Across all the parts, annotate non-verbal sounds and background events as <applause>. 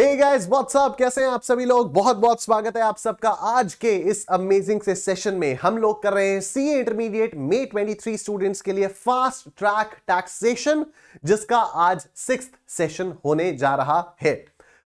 Hey guys, what's up? कैसे हैं आप सभी लोग बहुत बहुत स्वागत है आप सबका आज के इस अमेजिंग से सेशन में हम लोग कर रहे हैं सी इंटरमीडिएट मे 23 स्टूडेंट्स के लिए फास्ट ट्रैक टैक्सेशन जिसका आज सिक्स सेशन होने जा रहा है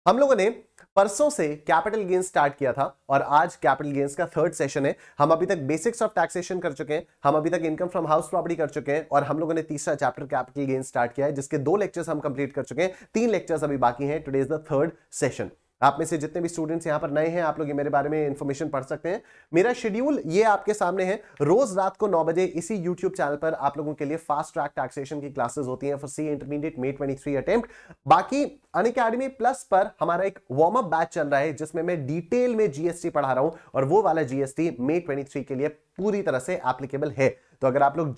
हम लोगों ने परसों से कैपिटल गेन्स स्टार्ट किया था और आज कैपिटल गेन्स का थर्ड सेशन है हम अभी तक बेसिक्स ऑफ टैक्सेशन कर चुके हैं हम अभी तक इनकम फ्रॉम हाउस प्रॉपर्टी कर चुके हैं और हम लोगों ने तीसरा चैप्टर कैपिटल गेन्स स्टार्ट किया है जिसके दो लेक्चर्स हम कंप्लीट कर चुके हैं तीन लेक्चर्स अभी बाकी हैं today is the third session आप में से जितने भी स्टूडेंट्स यहाँ पर नए हैं आप लोग ये मेरे बारे में इन्फॉर्मेशन पढ़ सकते हैं मेरा शेड्यूल ये आपके सामने है रोज रात को नौ बजे इसी यूट्यूब चैनल पर आप लोगों के लिए फास्ट ट्रैक टैक्सेशन की क्लासेस होती हैं for C intermediate May twenty three attempt बाकी अन अकेडमी प्लस पर हमारा एक वार्म अप बैच चल रहा है जिसमें मैं डिटेल में जीएसटी पढ़ा रहा हूं और वो वाला जीएसटी मे ट्वेंटी थ्री के लिए पूरी तरह से एप्लीकेबल है तो अगर आप लोग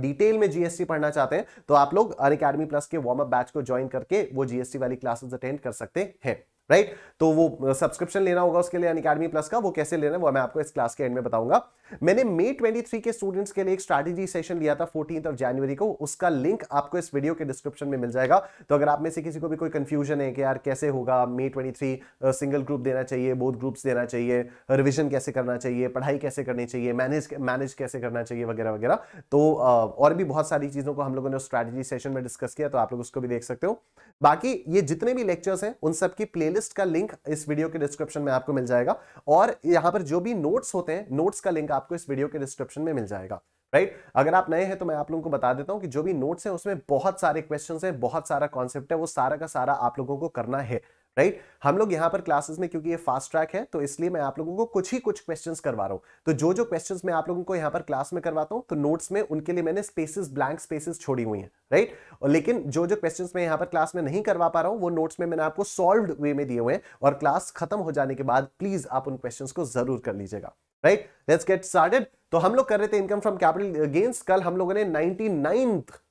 डिटेल में जीएसटी पढ़ना चाहते हैं तो आप लोग अन अकेडमी प्लस के वार्म अप बैच को ज्वाइन करके वो जीएसटी वाली क्लासेस अटेंड कर सकते हैं राइट right? तो वो सब्सक्रिप्शन लेना होगा उसके लिए अनकेडमी प्लस का वो कैसे लेना है वो मैं आपको इस क्लास के एंड में बताऊंगा मैंने मे 23 के स्टूडेंट्स के लिए एक स्ट्रैटेजी सेशन लिया था फोर्टीन ऑफ जनवरी को उसका लिंक आपको इस वीडियो के डिस्क्रिप्शन में मिल जाएगा तो अगर आप में से किसी को भी कोई कंफ्यूजन है कि यार कैसे होगा मे ट्वेंटी सिंगल ग्रुप देना चाहिए बोथ ग्रुप्स देना चाहिए रिविजन कैसे करना चाहिए पढ़ाई कैसे करनी चाहिए मैनेज मैनेज कैसे करना चाहिए वगैरह वगैरह तो और भी बहुत सारी चीज़ों को हम लोगों ने स्ट्रैटेजी सेशन में डिस्कस किया तो आप लोग उसको भी देख सकते हो बाकी ये जितने भी लेक्चर्स हैं उन सबकी प्ले प्लेलिस्ट का लिंक इस वीडियो के डिस्क्रिप्शन में आपको मिल जाएगा और यहां पर जो भी नोट्स होते हैं नोट्स का लिंक आपको इस वीडियो के डिस्क्रिप्शन में मिल जाएगा राइट right? अगर आप नए हैं तो मैं आप लोगों को बता देता हूं कि जो भी नोट्स हैं उसमें बहुत सारे क्वेश्चंस हैं बहुत सारा कॉन्सेप्ट है वो सारा का सारा आप लोगों को करना है राइट right? हम लोग यहाँ पर क्लासेस में क्योंकि ये फास्ट ट्रैक है तो इसलिए मैं आप लोगों को कुछ ही कुछ क्वेश्चंस करवा रहा हूं तो जो जो क्वेश्चंस मैं आप लोगों को यहां पर क्लास में करवाता हूं तो नोट्स में उनके लिए मैंने स्पेसेस ब्लैंक स्पेसेस छोड़ी हुई हैं राइट right? और लेकिन जो जो क्वेश्चन मैं यहाँ पर क्लास में नहीं करवा पा रहा हूं वो नोट्स में मैंने आपको सोल्व वे में दिए हुए हैं और क्लास खत्म हो जाने के बाद प्लीज आप उन क्वेश्चन को जरूर कर लीजिएगा राइट लेट्स गेट स्टार्टेड तो हम लोग कर रहे थे इनकम फ्रॉम कैपिटल गेन्स कल हम लोगों ने नाइनटी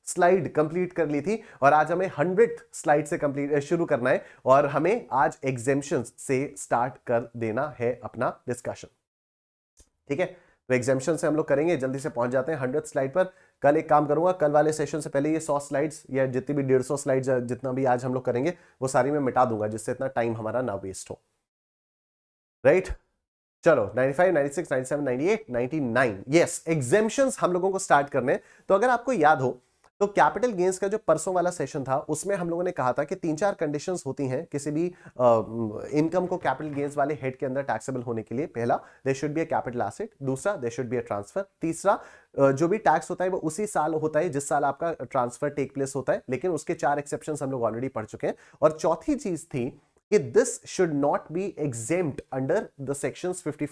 स्लाइड कंप्लीट कर ली थी और आज हमें हंड्रेड स्लाइड से कंप्लीट शुरू करना है और हमें आज एग्जेम्पन से स्टार्ट कर देना है अपना डिस्कशन ठीक है तो एग्जामेशन से हम लोग करेंगे जल्दी से पहुंच जाते हैं हंड्रेड स्लाइड पर कल एक काम करूंगा कल वाले सेशन से पहले ये सौ स्लाइड्स या जितनी भी डेढ़ सौ स्लाइड जितना भी आज हम लोग करेंगे वो सारी मैं मिटा दूंगा जिससे इतना टाइम हमारा ना वेस्ट हो राइट right? चलो 95, 96, 97, 98, 99 यस yes, एग्जेम्पन्स हम लोगों को स्टार्ट करने तो अगर आपको याद हो तो कैपिटल गेंस का जो परसों वाला सेशन था उसमें हम लोगों ने कहा था कि तीन चार कंडीशन होती हैं किसी भी इनकम को कैपिटल गेंस वाले हेड के अंदर टैक्सेबल होने के लिए पहला they should be a capital asset दूसरा they should be a transfer तीसरा जो भी टैक्स होता है वो उसी साल होता है जिस साल आपका ट्रांसफर टेक प्लेस होता है लेकिन उसके चार एक्सेप्शन हम लोग ऑलरेडी पढ़ चुके हैं और चौथी चीज थी कि this should not be exempted under the sections 54,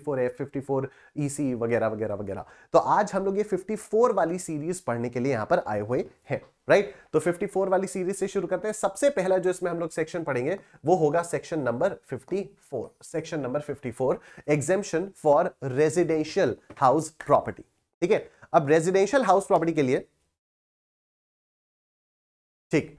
four F 54 EC वगैरह वगैरह वगैरह तो आज हम लोग ये 54 वाली सीरीज पढ़ने के लिए यहां पर आए हुए हैं राइट right? तो 54 वाली सीरीज से शुरू करते हैं सबसे पहला जो इसमें हम लोग सेक्शन पढ़ेंगे वो होगा section number 54 section number 54 exemption for residential house property ठीक है अब रेजिडेंशियल हाउस प्रॉपर्टी के लिए ठीक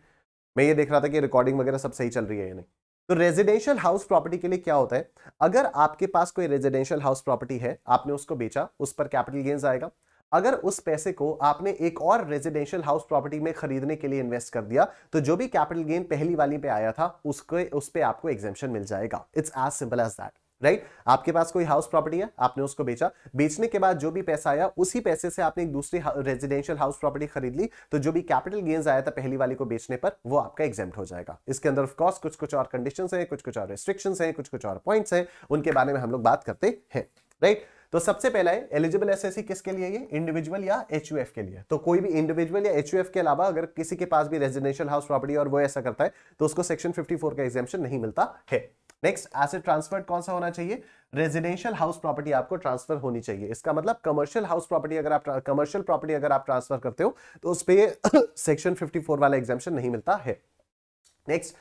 मैं ये देख रहा था कि रिकॉर्डिंग वगैरह सब सही चल रही है या नहीं तो रेजिडेंशियल हाउस प्रॉपर्टी के लिए क्या होता है अगर आपके पास कोई रेजिडेंशियल हाउस प्रॉपर्टी है आपने उसको बेचा उस पर कैपिटल गेंस आएगा अगर उस पैसे को आपने एक और रेजिडेंशियल हाउस प्रॉपर्टी में खरीदने के लिए इन्वेस्ट कर दिया तो जो भी कैपिटल गेन पहली वाली पे आया था उसके उस पर आपको एग्जेम्पन मिल जाएगा it's as simple as that right right? आपके पास कोई हाउस प्रॉपर्टी है आपने उसको बेचा बेचने के बाद जो भी पैसा आया उसी पैसे से आपने एक दूसरी रेजिडेंशियल हाउस प्रॉपर्टी खरीद ली तो जो भी कैपिटल गेन्स आया था पहली वाली को बेचने पर वो आपका एग्जाम हो जाएगा इसके अंदर ऑफकोर्स कुछ कुछ और कंडीशन है कुछ कुछ और रेस्ट्रिक्शन है कुछ कुछ और पॉइंट्स हैं उनके बारे में हम लोग बात करते हैं राइट right? तो सबसे पहला है एलिजिबल एस किसके लिए ये इंडिविजुअल या एच के लिए तो कोई भी इंडिविजुअल या एच के अलावा अगर किसी के पास भी रेजिडेंशियल हाउस प्रॉपर्टी और वो ऐसा करता है तो उसको सेक्शन 54 का एग्जामेशन नहीं मिलता है नेक्स्ट एसेट ट्रांसफर कौन सा होना चाहिए रेजिडेंशियल हाउस प्रॉपर्टी आपको ट्रांसफर होनी चाहिए इसका मतलब कमर्शियल हाउस प्रॉपर्टी अगर आप कमर्शियल प्रॉपर्टी अगर आप ट्रांसफर करते हो तो उस पर सेक्शन 54 वाला एग्जामेशन नहीं मिलता है next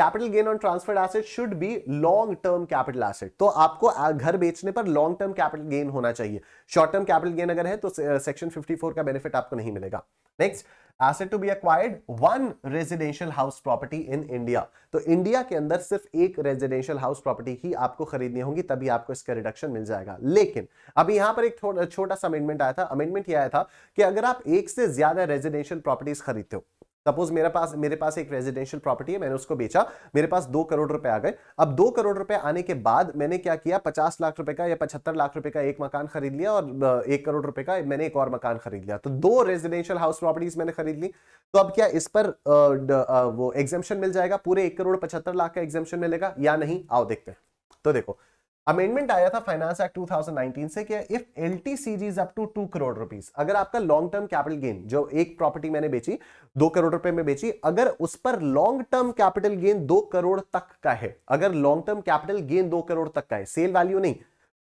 capital gain on transferred asset should be long term capital asset तो आपको घर बेचने पर लॉन्ग टर्म कैपिटल गेन होना चाहिए शॉर्ट टर्म कैपिटल गेन अगर है तो सेक्शन 54 का बेनिफिट आपको नहीं मिलेगा next asset to be acquired one residential house property in India तो इंडिया के अंदर सिर्फ एक रेजिडेंशियल हाउस प्रॉपर्टी ही आपको खरीदनी होगी तभी आपको इसका रिडक्शन मिल जाएगा लेकिन अभी यहां पर एक छोटा सा अमेंडमेंट आया था अमेंडमेंट यह आया था कि अगर आप एक से ज्यादा रेजिडेंशियल प्रॉपर्टीज खरीदते हो सपोज मेरे पास मेरे पास एक रेजिडेंशियल प्रॉपर्टी है मैंने उसको बेचा मेरे पास दो करोड़ रुपए आ गए अब दो करोड़ रुपए आने के बाद मैंने क्या किया पचास लाख रुपए का या पचहत्तर लाख रुपए का एक मकान खरीद लिया और एक करोड़ रुपए का मैंने एक और मकान खरीद लिया तो दो रेजिडेंशियल हाउस प्रॉपर्टीज मैंने खरीद ली तो अब क्या इस पर आ, आ, वो एग्जेम्पन मिल जाएगा पूरे एक करोड़ पचहत्तर लाख का एग्जेम्पन मिलेगा या नहीं आओ देखते तो देखो अमेंडमेंट आया था फाइनेंस एक्ट 2019 से कि इफ एल टी सीरीज up to two crore rupees अगर आपका लॉन्ग टर्म कैपिटल गेन जो एक प्रॉपर्टी मैंने बेची दो करोड़ रुपए में बेची अगर उस पर लॉन्ग टर्म कैपिटल गेन दो करोड़ तक का है अगर लॉन्ग टर्म कैपिटल गेन दो करोड़ तक का है सेल वैल्यू नहीं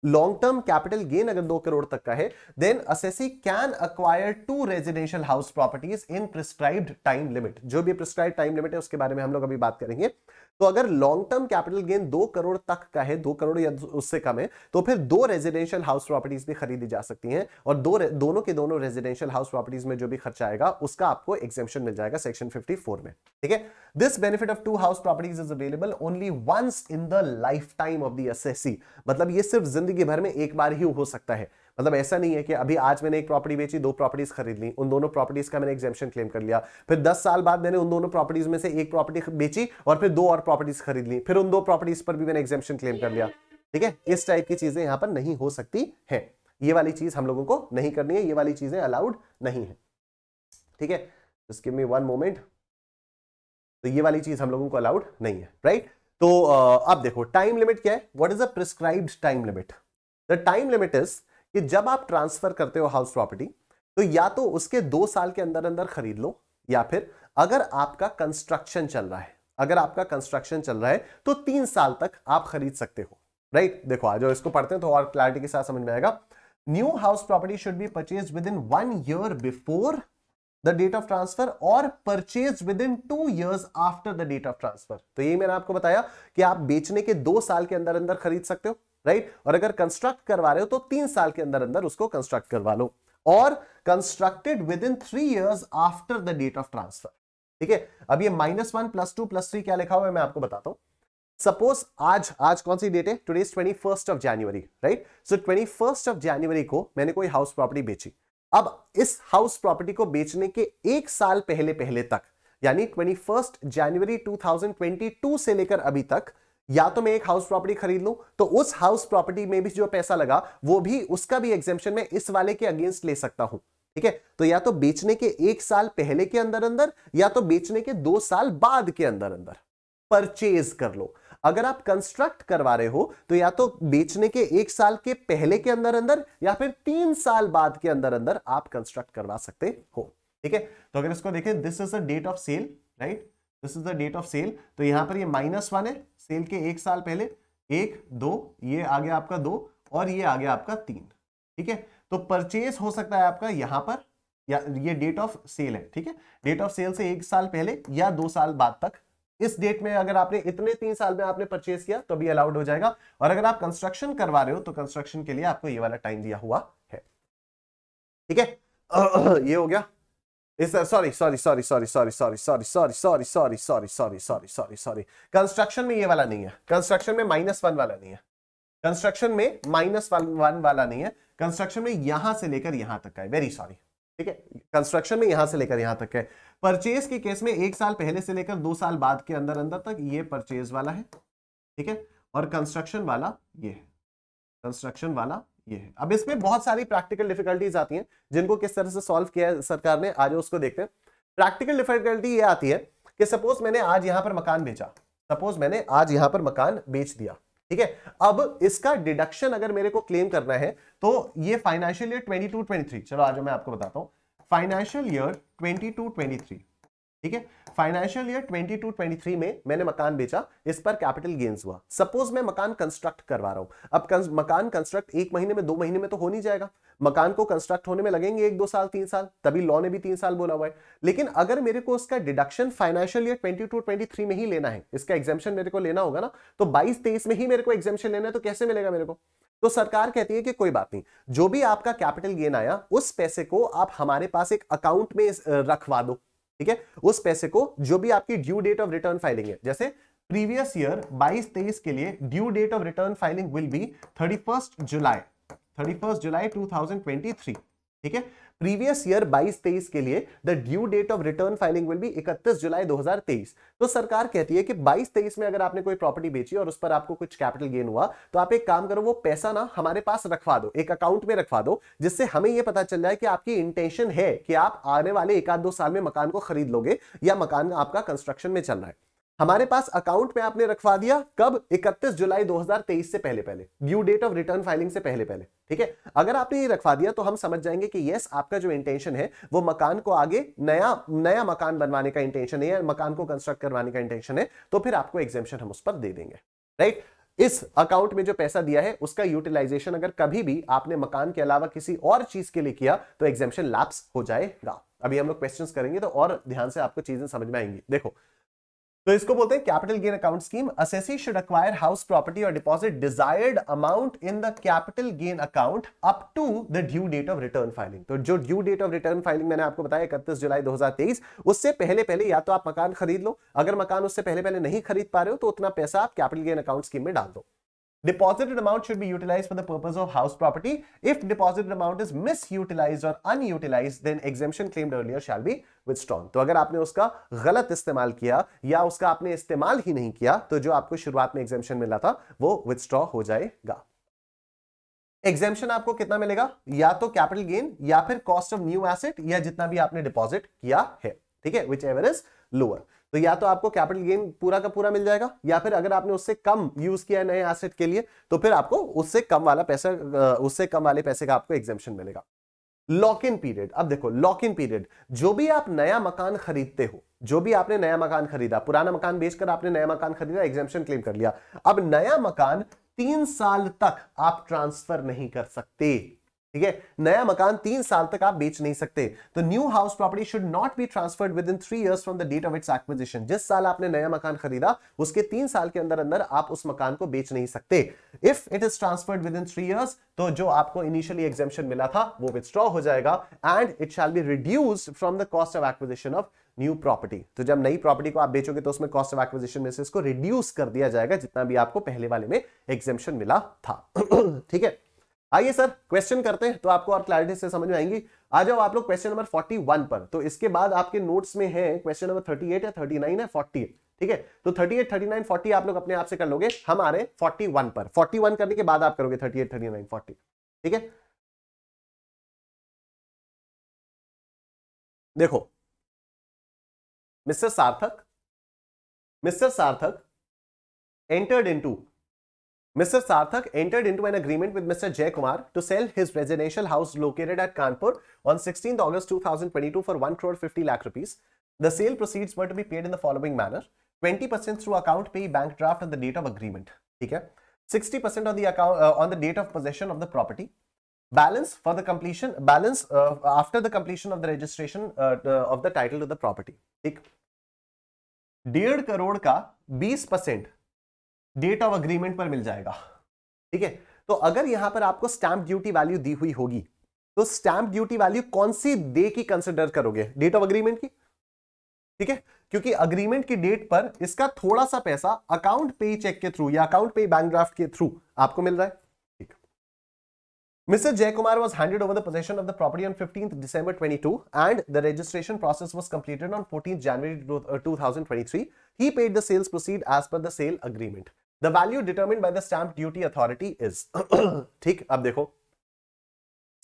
लॉन्ग टर्म कैपिटल गेन अगर दो करोड़ तक का है then assessee can acquire two residential house properties in prescribe time limit जो भी प्रिस्क्राइब टाइम लिमिट है उसके बारे में हम लोग अभी बात करेंगे तो अगर लॉन्ग टर्म कैपिटल गेन दो करोड़ तक का है दो करोड़ या उससे कम है तो फिर दो रेजिडेंशियल हाउस प्रॉपर्टीज भी खरीदी जा सकती हैं और दो दोनों के दोनों रेजिडेंशियल हाउस प्रॉपर्टीज में जो भी खर्चा आएगा उसका आपको एग्जेम्पन मिल जाएगा सेक्शन 54 में ठीक है this benefit of two house properties is available only once in the life time of the assessee मतलब ये सिर्फ जिंदगी भर में एक बार ही हो सकता है मतलब ऐसा नहीं है कि अभी आज मैंने एक प्रॉपर्टी बेची दो प्रॉपर्टीज खरीद ली उन दोनों प्रॉपर्टीज का मैंने एग्जामेशन क्लेम कर लिया फिर दस साल बाद मैंने उन दोनों प्रॉपर्टीज में से एक प्रॉपर्टी बेची और फिर दो और प्रॉपर्टीज खरीद ली फिर उन दो प्रॉपर्टीज पर भी मैंने एग्जेम्पन क्लेम कर लिया ठीक है इस टाइप की चीजें यहां पर नहीं हो सकती है ये वाली चीज हम लोगों को नहीं करनी है ये वाली चीजें अलाउड नहीं है ठीक है जस्ट गिव वन मोमेंट तो ये वाली चीज हम लोगों को अलाउड नहीं है राइट तो अब देखो टाइम लिमिट क्या है what is the prescribed time limit the time limit is कि जब आप ट्रांसफर करते हो हाउस प्रॉपर्टी तो या तो उसके दो साल के अंदर अंदर खरीद लो या फिर अगर आपका कंस्ट्रक्शन चल रहा है अगर आपका कंस्ट्रक्शन चल रहा है तो तीन साल तक आप खरीद सकते हो राइट देखो आज इसको पढ़ते हैं तो और क्लैरिटी के साथ समझ में आएगा new house property should be purchase within one year before the date of transfer और purchase within two years after the date of transfer तो यही मैंने आपको बताया कि आप बेचने के दो साल के अंदर अंदर खरीद सकते हो राइट और अगर कंस्ट्रक्ट करवा रहे हो तो तीन साल के अंदर अंदर उसको कंस्ट्रक्ट करवा लो और constructed within three years after the date of transfer ठीक है अब ये minus one plus two plus three क्या लिखा हुआ है मैं आपको बताता हूं सपोज आज आज कौन सी डेट है today twenty first of January right so twenty first of January को मैंने कोई हाउस प्रॉपर्टी बेची अब इस हाउस प्रॉपर्टी को बेचने के एक साल पहले पहले तक यानी ट्वेंटी फर्स्ट जनवरी टू से लेकर अभी तक या तो मैं एक हाउस प्रॉपर्टी खरीद लूं तो उस हाउस प्रॉपर्टी में भी जो पैसा लगा वो भी उसका भी एग्जेम्पन में इस वाले के अगेंस्ट ले सकता हूं ठीक है तो या तो बेचने के एक साल पहले के अंदर अंदर या तो बेचने के दो साल बाद के अंदर अंदर परचेज कर लो अगर आप कंस्ट्रक्ट करवा रहे हो तो या तो बेचने के एक साल के पहले के अंदर अंदर या फिर तीन साल बाद के अंदर अंदर आप कंस्ट्रक्ट करवा सकते हो ठीक है तो अगर इसको देखें this is the date of sale right this is the date of sale तो यहां पर ये माइनस वन है सेल के एक साल पहले एक दो ये आ गया आपका दो और ये आ गया आपका तीन ठीक है तो परचेस हो सकता है आपका यहां पर या ये डेट ऑफ सेल है ठीक है डेट ऑफ सेल से एक साल पहले या दो साल बाद तक इस डेट में अगर आपने इतने तीन साल में आपने परचेस किया तो भी अलाउड हो जाएगा और अगर आप कंस्ट्रक्शन करवा रहे हो तो कंस्ट्रक्शन के लिए आपको ये वाला टाइम दिया हुआ है ठीक है <clears throat> ये हो गया Is that sorry sorry sorry sorry sorry sorry sorry sorry sorry sorry sorry sorry sorry sorry sorry construction में ये वाला नहीं है कंस्ट्रक्शन में माइनस वन वाला नहीं है कंस्ट्रक्शन में माइनस वन वाला नहीं है कंस्ट्रक्शन में यहां से लेकर यहां तक का है वेरी सॉरी ठीक है कंस्ट्रक्शन में यहां से लेकर यहां तक है परचेज के केस में एक साल पहले से लेकर दो साल बाद के अंदर अंदर तक ये परचेज वाला है ठीक है और कंस्ट्रक्शन वाला ये है कंस्ट्रक्शन वाला ये है अब इसमें बहुत सारी प्रैक्टिकल डिफिकल्टीज आती हैं जिनको किस तरह से सॉल्व किया है सरकार ने आज उसको देखते हैं प्रैक्टिकल डिफिकल्टी ये आती है कि सपोज मैंने आज यहां पर मकान बेचा सपोज मैंने आज यहां पर मकान बेच दिया ठीक है अब इसका डिडक्शन अगर मेरे को क्लेम करना है तो ये फाइनेंशियल ईयर ट्वेंटी 23 चलो आज मैं आपको बताता हूं फाइनेंशियल ईयर ट्वेंटी 23 ठीक है फाइनेंशियल ईयर 22 23 में मैंने मकान बेचा इस पर कैपिटल गेन्स हुआ सपोज मैं मकान कंस्ट्रक्ट करवा रहा हूं अब कंस, मकान कंस्ट्रक्ट एक महीने में दो महीने में तो हो नहीं जाएगा मकान को कंस्ट्रक्ट होने में लगेंगे एक दो साल तीन साल तभी लॉ ने भी तीन साल बोला हुआ है लेकिन अगर मेरे को उसका deduction financial year twenty two twenty three में ही लेना है इसका एग्जामेशन मेरे को लेना होगा ना तो बाईस तेईस में ही मेरे को एग्जामेशन लेना है तो कैसे मिलेगा मेरे को तो सरकार कहती है कि कोई बात नहीं जो भी आपका कैपिटल गेन आया उस पैसे को आप हमारे पास एक अकाउंट में रखवा दो ठीक है उस पैसे को जो भी आपकी due date of return filing है जैसे प्रीवियस ईयर 22 तेईस के लिए due date of return filing will be first July first July three ठीक है प्रीवियस ईयर 22 तेईस के लिए the due date of return filing will be 31 July 2023 तो सरकार कहती है कि 22 तेईस में अगर आपने कोई प्रॉपर्टी बेची और उस पर आपको कुछ कैपिटल गेन हुआ तो आप एक काम करो वो पैसा ना हमारे पास रखवा दो एक अकाउंट में रखवा दो जिससे हमें यह पता चल जाए कि आपकी इंटेंशन है कि आप आने वाले एक आध दो साल में मकान को खरीद लोगे या मकान आपका कंस्ट्रक्शन में चल रहा है हमारे पास अकाउंट में आपने रखवा दिया कब 31 जुलाई 2023 से पहले पहले due date of return filing से पहले पहले ठीक है अगर आपने ये रखवा दिया तो हम समझ जाएंगे कि यस आपका जो इंटेंशन है वो मकान को आगे नया नया मकान बनवाने का इंटेंशन है या मकान को कंस्ट्रक्ट करवाने का इंटेंशन है तो फिर आपको एग्जेम्पन हम उस पर दे देंगे राइट इस अकाउंट में जो पैसा दिया है उसका यूटिलाइजेशन अगर कभी भी आपने मकान के अलावा किसी और चीज के लिए किया तो एग्जेम्पन लैप्स हो जाएगा अभी हम लोग क्वेश्चन करेंगे तो और ध्यान से आपको चीजें समझ में आएंगी देखो तो इसको बोलते हैं capital gain account scheme assessee should acquire house property और deposit desired amount in the capital gain account up to the due date of return filing तो जो due date of return filing मैंने आपको बताया इकतीस जुलाई 2023 उससे पहले पहले या तो आप मकान खरीद लो अगर मकान उससे पहले पहले नहीं खरीद पा रहे हो तो उतना पैसा आप कैपिटल गेन अकाउंट स्कीम में डाल दो Deposited amount should be utilized for the purpose of house property. If deposited amount is misutilized or unutilized, then exemption claimed earlier shall be withdrawn. तो अगर आपने उसका गलत इस्तेमाल किया या उसका आपने इस्तेमाल ही नहीं किया तो जो आपको शुरुआत में exemption मिला था वो withdraw हो जाएगा एग्जेम्पन आपको कितना मिलेगा या तो कैपिटल गेन या फिर कॉस्ट ऑफ न्यू एसेट या जितना भी आपने डिपॉजिट किया है ठीक है विच एवर इज लोअर तो या तो आपको कैपिटल गेन पूरा का पूरा मिल जाएगा या फिर अगर आपने उससे कम यूज किया नए एसेट के लिए तो फिर आपको उससे कम वाला पैसा उससे कम वाले पैसे का आपको एग्जेम्पन मिलेगा लॉक इन पीरियड अब देखो लॉक इन पीरियड जो भी आप नया मकान खरीदते हो जो भी आपने नया मकान खरीदा पुराना मकान बेचकर आपने नया मकान खरीदा एग्जामेशन क्लेम कर लिया अब नया मकान तीन साल तक आप ट्रांसफर नहीं कर सकते ठीक है नया मकान तीन साल तक आप बेच नहीं सकते तो new house property should not be transferred within three years from the date of its acquisition जिस साल आपने नया मकान खरीदा उसके तीन साल के अंदर अंदर आप उस मकान को बेच नहीं सकते if it is transferred within three years तो जो आपको इनिशियली एग्जेम्पन मिला था वो विदड्रॉ हो जाएगा and it shall be reduce from the cost of acquisition of new property तो जब नई प्रॉपर्टी को आप बेचोगे तो उसमें कॉस्ट ऑफ एक्विजिशन में से इसको रिड्यूस कर दिया जाएगा जितना भी आपको पहले वाले में एग्जेम्पन मिला था <clears throat> ठीक है आइए सर क्वेश्चन करते हैं तो आपको और क्लैरिटी से समझ में आएंगी आ जाओ आप लोग क्वेश्चन नंबर 41 पर तो इसके बाद आपके नोट्स में है क्वेश्चन नंबर 38 है 39 है 40 ठीक है तो 38, 39, 40 आप लोग अपने आप से कर लोगे हम आ रहे हैं 41 पर 41 करने के बाद आप करोगे 38, 39, 40 ठीक है देखो mister Sarthak mister Sarthak entered into Mr. Sarthak entered into an agreement with Mr. Jay Kumar to sell his residential house located at Kanpur on 16 August 2022 for 1 crore 50 lakh rupees. The sale proceeds were to be paid in the following manner. 20% through account pay bank draft on the date of agreement. Okay? 60% on the account uh, on the date of possession of the property. Balance for the completion, balance uh, after the completion of the registration uh, of the title to the property. ठीक डेढ़ करोड़ का 20 percent date of agreement पर मिल जाएगा ठीक है तो अगर यहां पर आपको स्टैंप ड्यूटी वैल्यू दी हुई होगी तो स्टैंप ड्यूटी वैल्यू कौन सी डे की कंसिडर करोगे डेट ऑफ अग्रीमेंट की ठीक है क्योंकि अग्रीमेंट की डेट पर इसका थोड़ा सा पैसा अकाउंट पे चेक के थ्रू या अकाउंट पे बैंक ड्राफ्ट के थ्रू आपको मिल रहा है Mr. Jay Kumar was handed over the possession of the property on 15th December 22 and the registration process was completed on 14th January 2023. He paid the sales proceed as per the sale agreement. The value determined by the stamp duty authority is ठीक अब देखो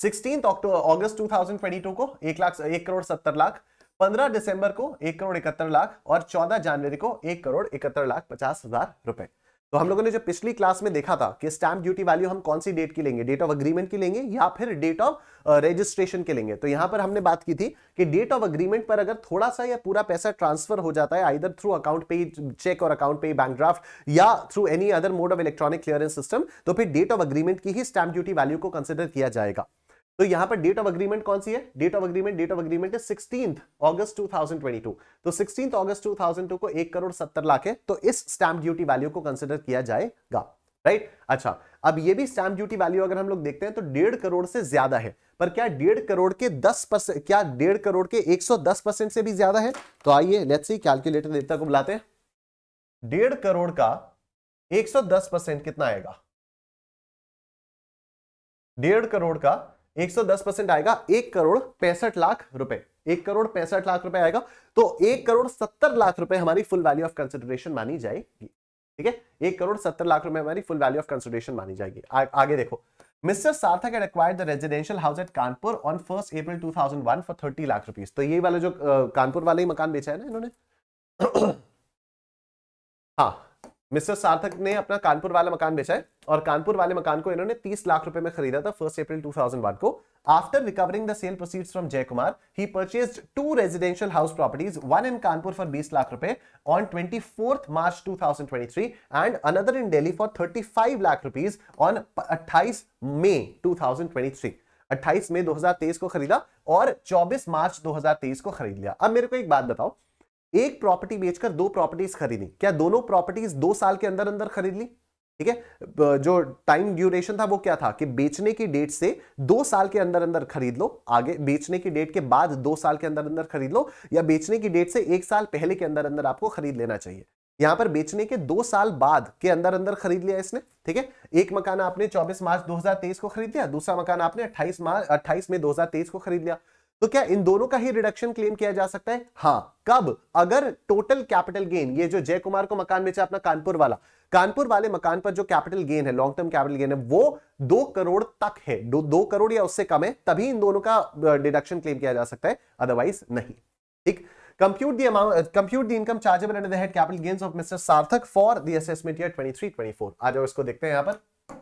16th October August 2022 को एक लाख 1 करोड़ सत्तर लाख 15 दिसंबर को एक करोड़ 71 लाख और 14 जनवरी को एक करोड़ 71 लाख पचास हजार रुपए तो हम लोगों ने जो पिछली क्लास में देखा था कि स्टैंप ड्यूटी वैल्यू हम कौन सी डेट की लेंगे डेट ऑफ अग्रीमेंट की लेंगे या फिर डेट ऑफ रजिस्ट्रेशन के लेंगे तो यहां पर हमने बात की थी कि डेट ऑफ अग्रीमेंट पर अगर थोड़ा सा या पूरा पैसा ट्रांसफर हो जाता है either through account payee cheque और अकाउंट पे बैंक ड्राफ्ट या through any other mode of electronic clearance system तो फिर डेट ऑफ अग्रीमेंट की ही स्टैंप ड्यूटी वैल्यू को कंसिडर किया जाएगा तो यहां पर डेट ऑफ अग्रीमेंट कौन सी है date of agreement date of agreement है अगस्त 2022 तो सिक्सटीन अगस्त 2002 को एक करोड़ सत्तर लाख है तो इस स्टैंप ड्यूटी वैल्यू को कंसिडर किया जाएगा राइट अच्छा अब ये भी स्टैंप ड्यूटी वैल्यू अगर हम लोग देखते हैं तो डेढ़ करोड़ से ज्यादा है पर क्या डेढ़ करोड़ के दस परसेंट क्या डेढ़ करोड़ के एक सौ दस परसेंट से भी ज्यादा है तो आइए लेट्स सी कैलकुलेटर देवता को बुलाते हैं डेढ़ करोड़ का एक सौ दस परसेंट कितना आएगा डेढ़ करोड़ का 110 परसेंट आएगा एक करोड़ पैंसठ लाख रुपए एक करोड़ पैंसठ लाख रुपए आएगा तो एक करोड़ सत्तर लाख रुपए हमारी फुल वैल्यू ऑफ कंसिडरेशन मानी जाएगी ठीक है एक करोड़ सत्तर लाख रुपए हमारी फुल वैल्यू ऑफ कंसिडरेशन मानी जाएगी आ, आगे देखो मिस्टर सार्थक had acquired the residential house at Kanpur on 1st April 2001 for thirty lakh rupees तो ये वाले जो कानपुर वाले ही मकान बेचा है ना इन्होंने मिस्टर सार्थक ने अपना कानपुर वाला मकान बेचा है और कानपुर वाले मकान को इन्होंने 30 लाख रुपए में खरीदा था फर्स्ट अप्रैल 2001 को after recovering the sale proceeds from Jai Kumar he purchase two residential house properties one in Kanpur for 20 lakh रुपए on 24th March 2023 and another in Delhi for thirty lakh rupees on अट्ठाईस मे टू 28 मई 2023 को खरीदा और 24 मार्च 2023 को खरीद लिया अब मेरे को एक बात बताओ एक प्रॉपर्टी बेचकर दो प्रॉपर्टीज खरीदी क्या दोनों प्रॉपर्टीज दो साल के अंदर अंदर खरीद ली ठीक है जो टाइम ड्यूरेशन था वो क्या था कि बेचने की डेट से दो साल के अंदर अंदर खरीद लो आगे बेचने की डेट के बाद दो साल के अंदर अंदर खरीद लो या बेचने की डेट से एक साल पहले के अंदर अंदर आपको खरीद लेना चाहिए यहां पर बेचने के दो साल बाद के अंदर अंदर खरीद लिया इसने ठीक है एक मकान आपने 24 मार्च 2023 को खरीद लिया दूसरा मकान आपने 28 मार्च 28 मई 2023 को खरीद लिया तो क्या इन दोनों का ही रिडक्शन क्लेम किया जा सकता है हाँ कब अगर टोटल कैपिटल गेन ये जो जय कुमार को मकान बेचा अपना कानपुर वाला कानपुर वाले मकान पर जो कैपिटल गेन है लॉन्ग टर्म कैपिटल गेन है वो दो करोड़ तक है दो, दो करोड़ या उससे कम है तभी इन दोनों का डिडक्शन क्लेम किया जा सकता है अदरवाइज नहीं ठीक compute the amount compute the income chargeable and the head capital gains of mr sarthak for the assessment 23 24 आ जाओ इसको देखते हैं यहां पर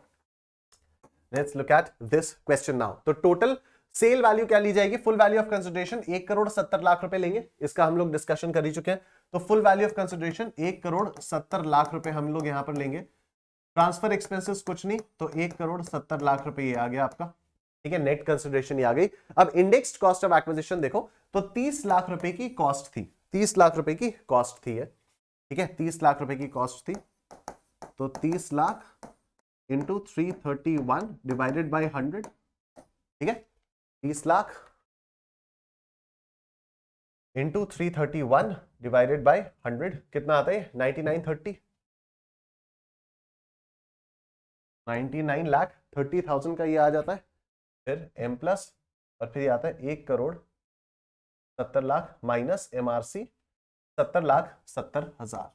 let's look at this question now तो टोटल सेल वैल्यू क्या ली जाएगी फुल वैल्यू ऑफ कंसिडरेशन एक करोड़ सत्तर लाख रुपए लेंगे इसका हम लोग डिस्कशन कर ही चुके हैं तो फुल वैल्यू ऑफ कंसिडरेशन एक करोड़ सत्तर लाख रुपए हम लोग यहां पर लेंगे ट्रांसफर एक्सपेंसेस कुछ नहीं तो एक करोड़ सत्तर लाख रुपए ये आ गया आपका ठीक है नेट कंसिडरेशन ये आ गई अब इंडेक्स कॉस्ट ऑफ एक्विजिशन देखो तो तीस लाख रुपए की कॉस्ट थी तीस लाख रुपए की कॉस्ट थी है ठीक है तीस लाख रुपए की कॉस्ट थी तो तीस lakh into three thirty one divided by hundred ठीक है तीस lakh into three thirty one divided by hundred कितना आता है ninety nine thirty ninety nine lakh thirty thousand का ये आ जाता है फिर एम प्लस और फिर आता है एक करोड़ सत्तर lakh minus M R C सत्तर लाख सत्तर हजार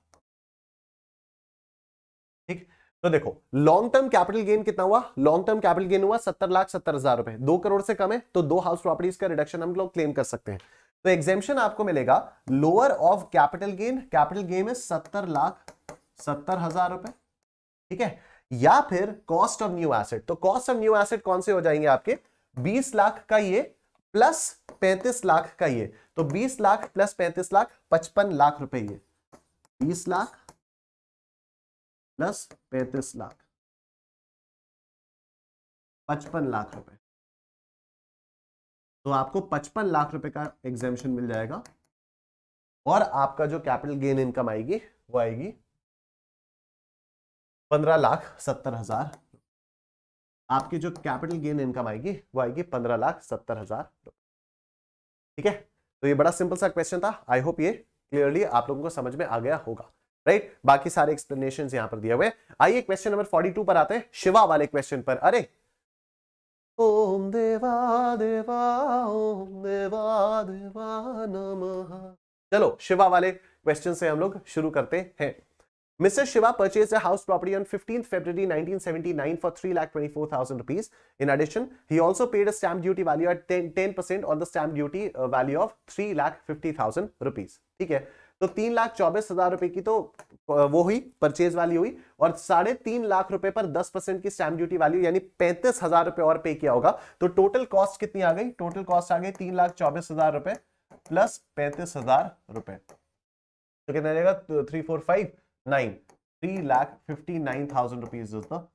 ठीक तो देखो लॉन्ग टर्म कैपिटल गेन कितना हुआ लॉन्ग टर्म कैपिटल गेन हुआ सत्तर लाख सत्तर हजार रुपए दो करोड़ से कम है तो दो हाउस प्रॉपर्टीज का रिडक्शन हम लोग क्लेम कर सकते हैं तो एग्जेम्पन आपको मिलेगा lower of capital gain capital gain है सत्तर लाख सत्तर हजार रुपए ठीक है या फिर कॉस्ट ऑफ न्यू एसेट तो कॉस्ट ऑफ न्यू एसेट कौन से हो जाएंगे आपके बीस लाख का ये प्लस पैंतीस लाख का ये तो बीस लाख प्लस पैंतीस लाख पचपन लाख रुपए ये बीस लाख प्लस पैंतीस लाख पचपन लाख रुपए तो आपको पचपन लाख रुपए का एग्जामेशन मिल जाएगा और आपका जो कैपिटल गेन इनकम आएगी वो आएगी पंद्रह लाख सत्तर हजार आपकी जो कैपिटल गेन इनकम आएगी वो आएगी पंद्रह लाख सत्तर हजार ठीक है तो ये बड़ा सिंपल सा क्वेश्चन था आई होप ये क्लियरली आप लोगों को समझ में आ गया होगा राइट बाकी सारे एक्सप्लेनेशन यहां पर दिए हुए आइए क्वेश्चन नंबर 42 पर आते हैं शिवा वाले क्वेश्चन पर अरे ओम देवा देवा ओम देवा देवा नमः चलो शिवा वाले क्वेश्चन से हम लोग शुरू करते हैं mister Shiva purchase house property on fifteen February nine for three lakh twenty four thousand rupees in addition he also paid a stamp duty value at ten percent on the stamp duty value of three lakh fifty thousand rupees ठीक है तो तीन लाख चौबीस हजार रुपए की तो वो हुई परचेज वाली हुई और साढ़े तीन लाख रुपए पर दस परसेंट की स्टैंप ड्यूटी वाली यानी पैंतीस हजार रुपए और पे किया होगा तो टोटल कॉस्ट कितनी आ गई टोटल कॉस्ट आ गई तीन लाख चौबीस हजार रुपए प्लस पैंतीस हजार रुपए तो कितना रहेगा three four five nine three lakh fifty nine thousand rupees is the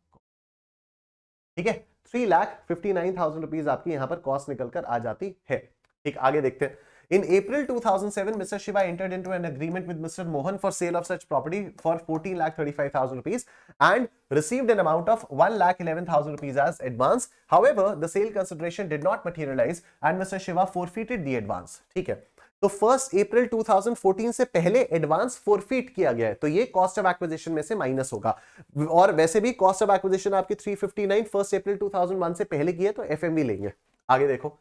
ठीक है three lakh fifty nine thousand rupees आपकी यहां पर कॉस्ट निकलकर आ जाती है ठीक आगे देखते हैं In April 2007, Mr. Shiva entered into an agreement with Mr. Mohan for sale of such property for 14 lakh thousand rupees and received an amount of 1 lakh thousand rupees as advance. However, the sale consideration did not materialize and Mr. Shiva forfeited the advance. ठीक है तो first April 2014 से पहले advance forfeit किया गया है तो ये कॉस्ट ऑफ एक्विजिशन में से माइनस होगा और वैसे भी कॉस्ट ऑफ एक्विजिशन आपकी 359 फर्स्ट अप्रैल 2001 से पहले की है तो एफएमवी लेंगे आगे देखो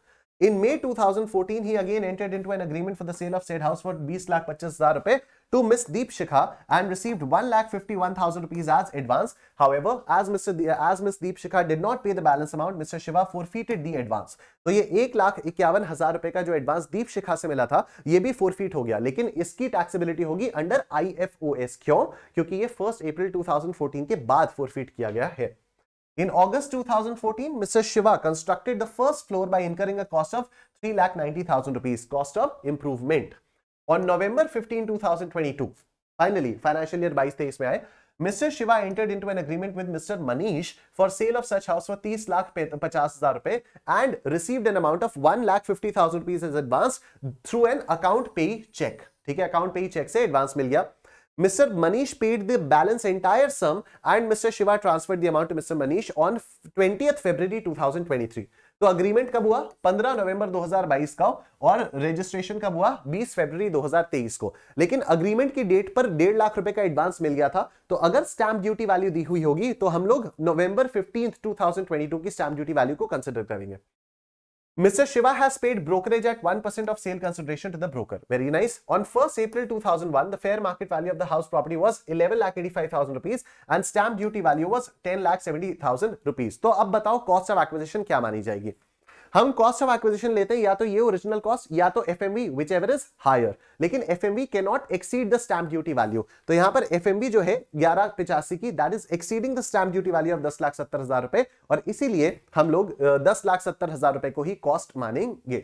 In May 2014, he again entered into an agreement for the sale of said house for 20 lakh 25,000 rupees to Miss Deep Shikha and received 1 lakh 51,000 rupees as advance. However, as Mr. De as Miss Deep Shikha did not pay the balance amount, Mr. Shiva forfeited the advance. तो ये एक लाख इक्यावन हजार रुपए का जो advance दीप शिखा से मिला था ये भी फोरफीट हो गया लेकिन इसकी टैक्सेबिलिटी होगी अंडर आईएफओएस क्यों क्योंकि ये फर्स्ट अप्रैल 2014 के बाद फोरफीट किया गया है In August 2014, Mr. Shiva constructed the first floor by incurring a cost of lakh 3,90,000 rupees, cost of improvement. On November 15, 2022, finally, financial year 22-23 में आए, Mr. Shiva entered into an agreement with Mr. Manish for sale of such house for 30 lakh 50,000 rupees and received an amount of 1 lakh 50,000 rupees as advance through an account pay check. ठीक है, account pay check से advance मिल गया. Mr. Manish paid the balance entire sum and Mr. Shiva transferred the amount to Mr. Manish on 20th February 2023. तो agreement कब हुआ 15 नवंबर 2022 का और registration कब हुआ 20 फरवरी 2023 को लेकिन अग्रीमेंट की डेट पर डेढ़ लाख रुपए का एडवांस मिल गया था तो अगर स्टैंप ड्यूटी वैल्यू दी हुई होगी तो हम लोग नवंबर 15 2022 की स्टैंप ड्यूटी वैल्यू को कंसिडर करेंगे Mr. Shiva has paid brokerage at 1% of sale consideration to the broker. Very nice. On 1st April 2001, the fair market value of the house property was 11 lakh 85,000 rupees and stamp duty value was 10 lakh 70,000 rupees. तो अब बताओ cost of acquisition क्या मानी जाएगी? हम cost of acquisition लेते हैं या तो ये ओरिजिनल कॉस्ट या तो F M whichever is higher लेकिन एफ एम के not exceed the stamp duty value तो यहां पर एफ जो है ग्यारह पिचासी की that is exceeding the stamp duty value of दस लाख सत्तर हजार रुपए और इसीलिए हम लोग दस लाख सत्तर हजार रुपए को ही कॉस्ट मानेंगे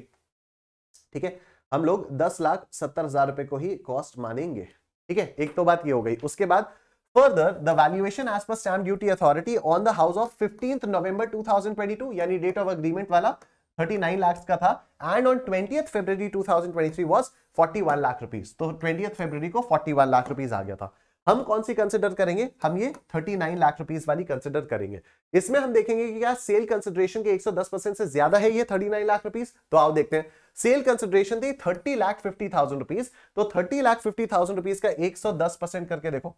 ठीक है हम लोग दस लाख सत्तर हजार रुपए को ही कॉस्ट मानेंगे ठीक है एक तो बात ये हो गई उसके बाद Further, the valuation as per stamp duty authority on the house of 15th November 2022 यानी डेट ऑफ अग्रीमेंट वाला 39 लाख का था and on twenty February 2023 was 41 lakh rupees तो ट्वेंटी फेब्रवरी को 41 लाख रुपीस आ गया था हम कौन सी कंसिडर करेंगे हम ये 39 लाख रुपीस वाली कंसिडर करेंगे इसमें हम देखेंगे कि क्या सेल कंसिडरेशन के 110 परसेंट से ज्यादा है ये 39 लाख रुपीस तो आओ देखते हैं सेल कंसिडरेशन थी 30 लाख फिफ्टी थाउजेंड रुपीज तो 30 लाख फिफ्टी थाउजेंड रुपीज का 110 परसेंट करके देखो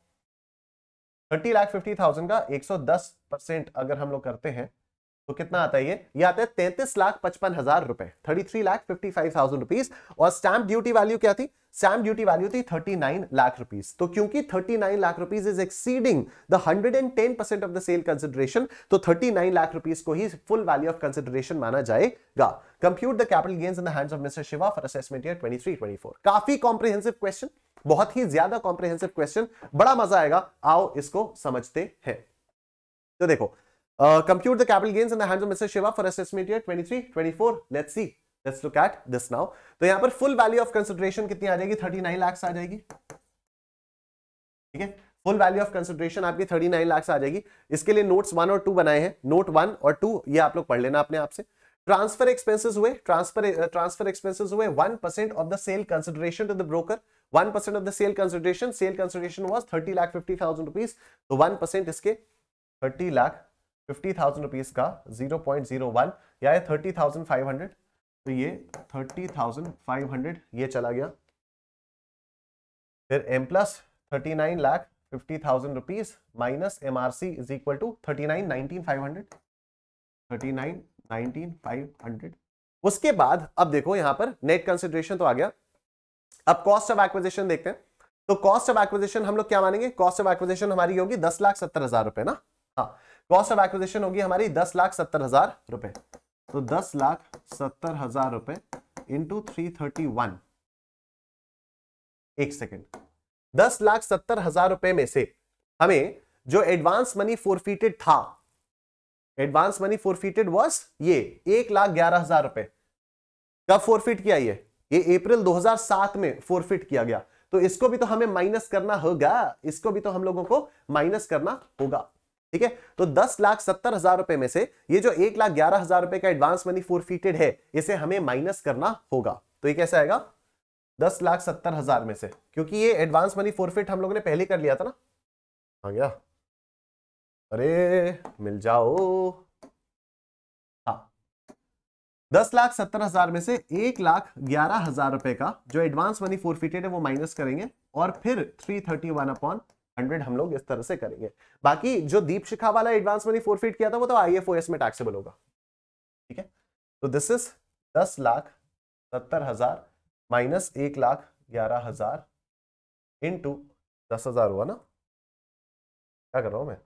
30 लाख फिफ्टी थाउजेंड का 110 परसेंट अगर हम लोग करते हैं तो कितना आता है ये ये आता है तैंतीस लाख पचपन हजार रुपए thirty three lakh fifty five thousand rupees और स्टैंप ड्यूटी वैल्यू क्या थी स्टैंप ड्यूटी वैल्यू थी थर्टी नाइन लाख रुपीज तो क्योंकि thirty nine lakh rupees is exceeding the hundred and ten percent of the sale consideration तो थर्टी नाइन लाख रुपीज को ही full value of consideration माना जाएगा compute the capital gains in the hands of mister Shiva for assessment year twenty three twenty four काफी comprehensive question बहुत ही ज्यादा comprehensive question बड़ा मजा आएगा आओ इसको समझते हैं तो देखो Uh, compute the capital gains in the hands of Mr. Shiva for assessment year 23, 24. Let's see. Let's look at this now. तो यहां पर full value of consideration कितनी आ जाएगी 39 लाख आ जाएगी ठीक है फुल वैल्यू ऑफ कंसिडरेशन आपकी 39 लाख आ जाएगी इसके लिए नोट्स वन और टू बनाए हैं नोट वन और टू ये आप लोग पढ़ लेना अपने आप से ट्रांसफर एक्सपेंसेस हुए ट्रांसफर ट्रांसफर एक्सपेंसेस हुए one percent of the sale consideration to the broker one percent of the sale consideration sale consideration was thirty lakh fifty thousand rupees तो वन परसेंट इसके thirty lakh fifty thousand rupees का zero point zero one या thirty thousand five hundred तो ये thirty thousand five hundred ये चला गया फिर M plus thirty nine lakh fifty thousand rupees minus M R C is equal to thirty nine nineteen five hundred thirty nine nineteen five hundred उसके बाद अब देखो यहां पर नेट कंसिडरेशन तो आ गया अब कॉस्ट ऑफ एक्विजिशन देखते हैं तो कॉस्ट ऑफ एक्विजिशन हम लोग क्या मानेंगे कॉस्ट ऑफ एक्विजिशन हमारी होगी दस लाख सत्तर हजार रुपए ना हाँ कॉस्ट ऑफ एक्विजिशन होगी हमारी दस लाख सत्तर हजार रुपए तो दस लाख सत्तर हजार रुपए इंटू थ्री थर्टी वन एक सेकेंड दस लाख सत्तर हजार रुपए में से हमें जो एडवांस मनी फोरफीटेड था एडवांस मनी फोरफीटेड वॉज ये एक लाख ग्यारह हजार रुपए कब फोरफिट किया ये ये अप्रैल 2007 में फोरफिट किया गया तो इसको भी तो हमें माइनस करना होगा इसको भी तो हम लोगों को माइनस करना होगा ठीक है तो दस लाख सत्तर हजार रुपए में से ये जो एक लाख ग्यारह हजार रुपए का एडवांस मनी फोरफीटेड है इसे हमें माइनस करना होगा तो ये कैसे आएगा दस लाख सत्तर हजार में से क्योंकि ये एडवांस मनी फोरफिट हम लोगों ने पहले कर लिया था ना आ गया अरे मिल जाओ हाँ। दस लाख सत्तर हजार में से एक लाख ग्यारह हजार रुपए का जो एडवांस मनी फोरफिटेड है वो माइनस करेंगे और फिर three thirty one upon hundred हम लोग इस तरह से करेंगे बाकी जो दीप शिखा वाला एडवांस मनी फीट किया था वो तो आई एफ ओ एस में टैक्सेबल होगा ठीक है तो दिस इज दस लाख सत्तर हजार माइनस एक लाख ग्यारह हजार इंटू दस हजार हुआ ना क्या कर रहा हूँ मैं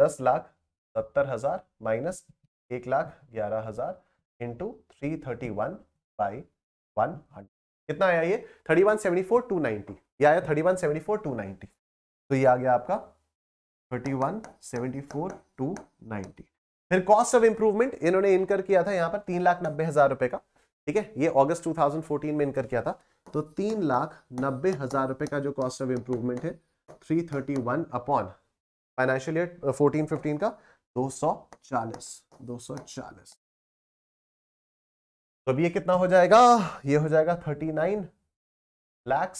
दस लाख सत्तर हजार माइनस एक लाख ग्यारह हजार into three thirty one by one hundred कितना आया ये thirty one seventy four two ninety ये आया thirty one seventy four two ninety तो ये आ गया आपका thirty one seventy four two ninety फिर कॉस्ट ऑफ इंप्रूवमेंट इन्होंने इनकर किया था यहां पर तीन लाख नब्बे हजार रुपए का ठीक है ये अगस्त 2014 में इनकर किया था तो तीन लाख नब्बे हजार रुपए का जो कॉस्ट ऑफ इंप्रूवमेंट है 331 अपॉन फाइनेंशियल ईयर 14 15 का 240 240 तो अब ये कितना हो जाएगा ये हो जाएगा 39 लाख